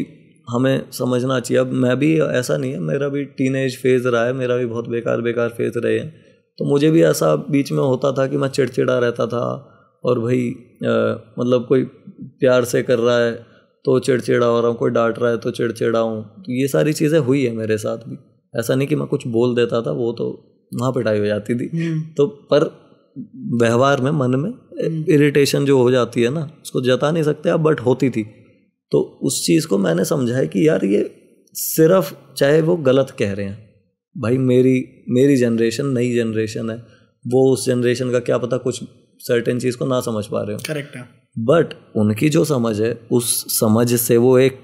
हमें समझना चाहिए अब मैं भी ऐसा नहीं है मेरा भी टीन फेज़ रहा है मेरा भी बहुत बेकार बेकार फेज़ रहे हैं तो मुझे भी ऐसा बीच में होता था कि मैं चिड़चिड़ा रहता था और भाई आ, मतलब कोई प्यार से कर रहा है तो चिड़चिड़ा हो रहा हूँ कोई डांट रहा है तो चिड़चिड़ा हूँ तो ये सारी चीज़ें हुई है मेरे साथ भी ऐसा नहीं कि मैं कुछ बोल देता था वो तो वहाँ पिटाई हो जाती थी हम्म। तो पर व्यवहार में मन में इरिटेशन हम्म। जो हो जाती है ना उसको जता नहीं सकते आप बट होती थी तो उस चीज़ को मैंने समझा है कि यार ये सिर्फ चाहे वो गलत कह रहे हैं भाई मेरी मेरी जनरेशन नई जनरेशन है वो उस जनरेशन का क्या पता कुछ सर्टेन चीज़ को ना समझ पा रहे हो करेक्ट है बट उनकी जो समझ है उस समझ से वो एक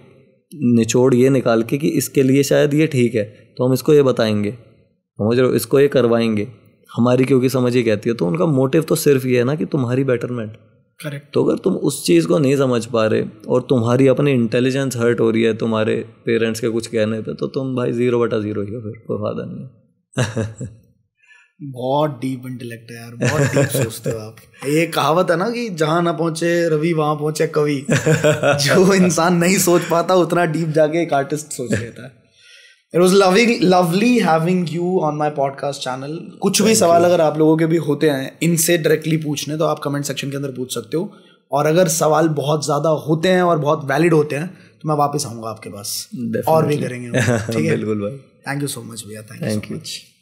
निचोड़ ये निकाल के कि इसके लिए शायद ये ठीक है तो हम इसको ये बताएंगे समझ रहे हो इसको ये करवाएंगे हमारी क्योंकि समझ ही कहती है तो उनका मोटिव तो सिर्फ ये है ना कि तुम्हारी बेटरमेंट करेक्ट तो अगर तुम उस चीज़ को नहीं समझ पा रहे और तुम्हारी अपनी इंटेलिजेंस हर्ट हो रही है तुम्हारे पेरेंट्स के कुछ कहने पे तो तुम भाई जीरो बटा जीरो ही हो फिर कोई फायदा नहीं है बहुत डीप इंटेलेक्ट है यार बहुत डीप सोचते हो आप ये कहावत है ना कि जहाँ ना पहुंचे रवि वहां पहुंचे कवि जो इंसान नहीं सोच पाता उतना डीप जाके एक आर्टिस्ट सोच लेता है it was loving lovely having you on my podcast channel कुछ भी सवाल अगर आप लोगों के भी होते हैं इनसे डायरेक्टली पूछने तो आप कमेंट सेक्शन के अंदर पूछ सकते हो और अगर सवाल बहुत ज़्यादा होते हैं और बहुत वैलिड होते हैं तो मैं वापस आऊँगा आपके पास Definitely. और भी करेंगे ठीक है बिल्कुल भाई थैंक यू सो मच भैया थैंक यू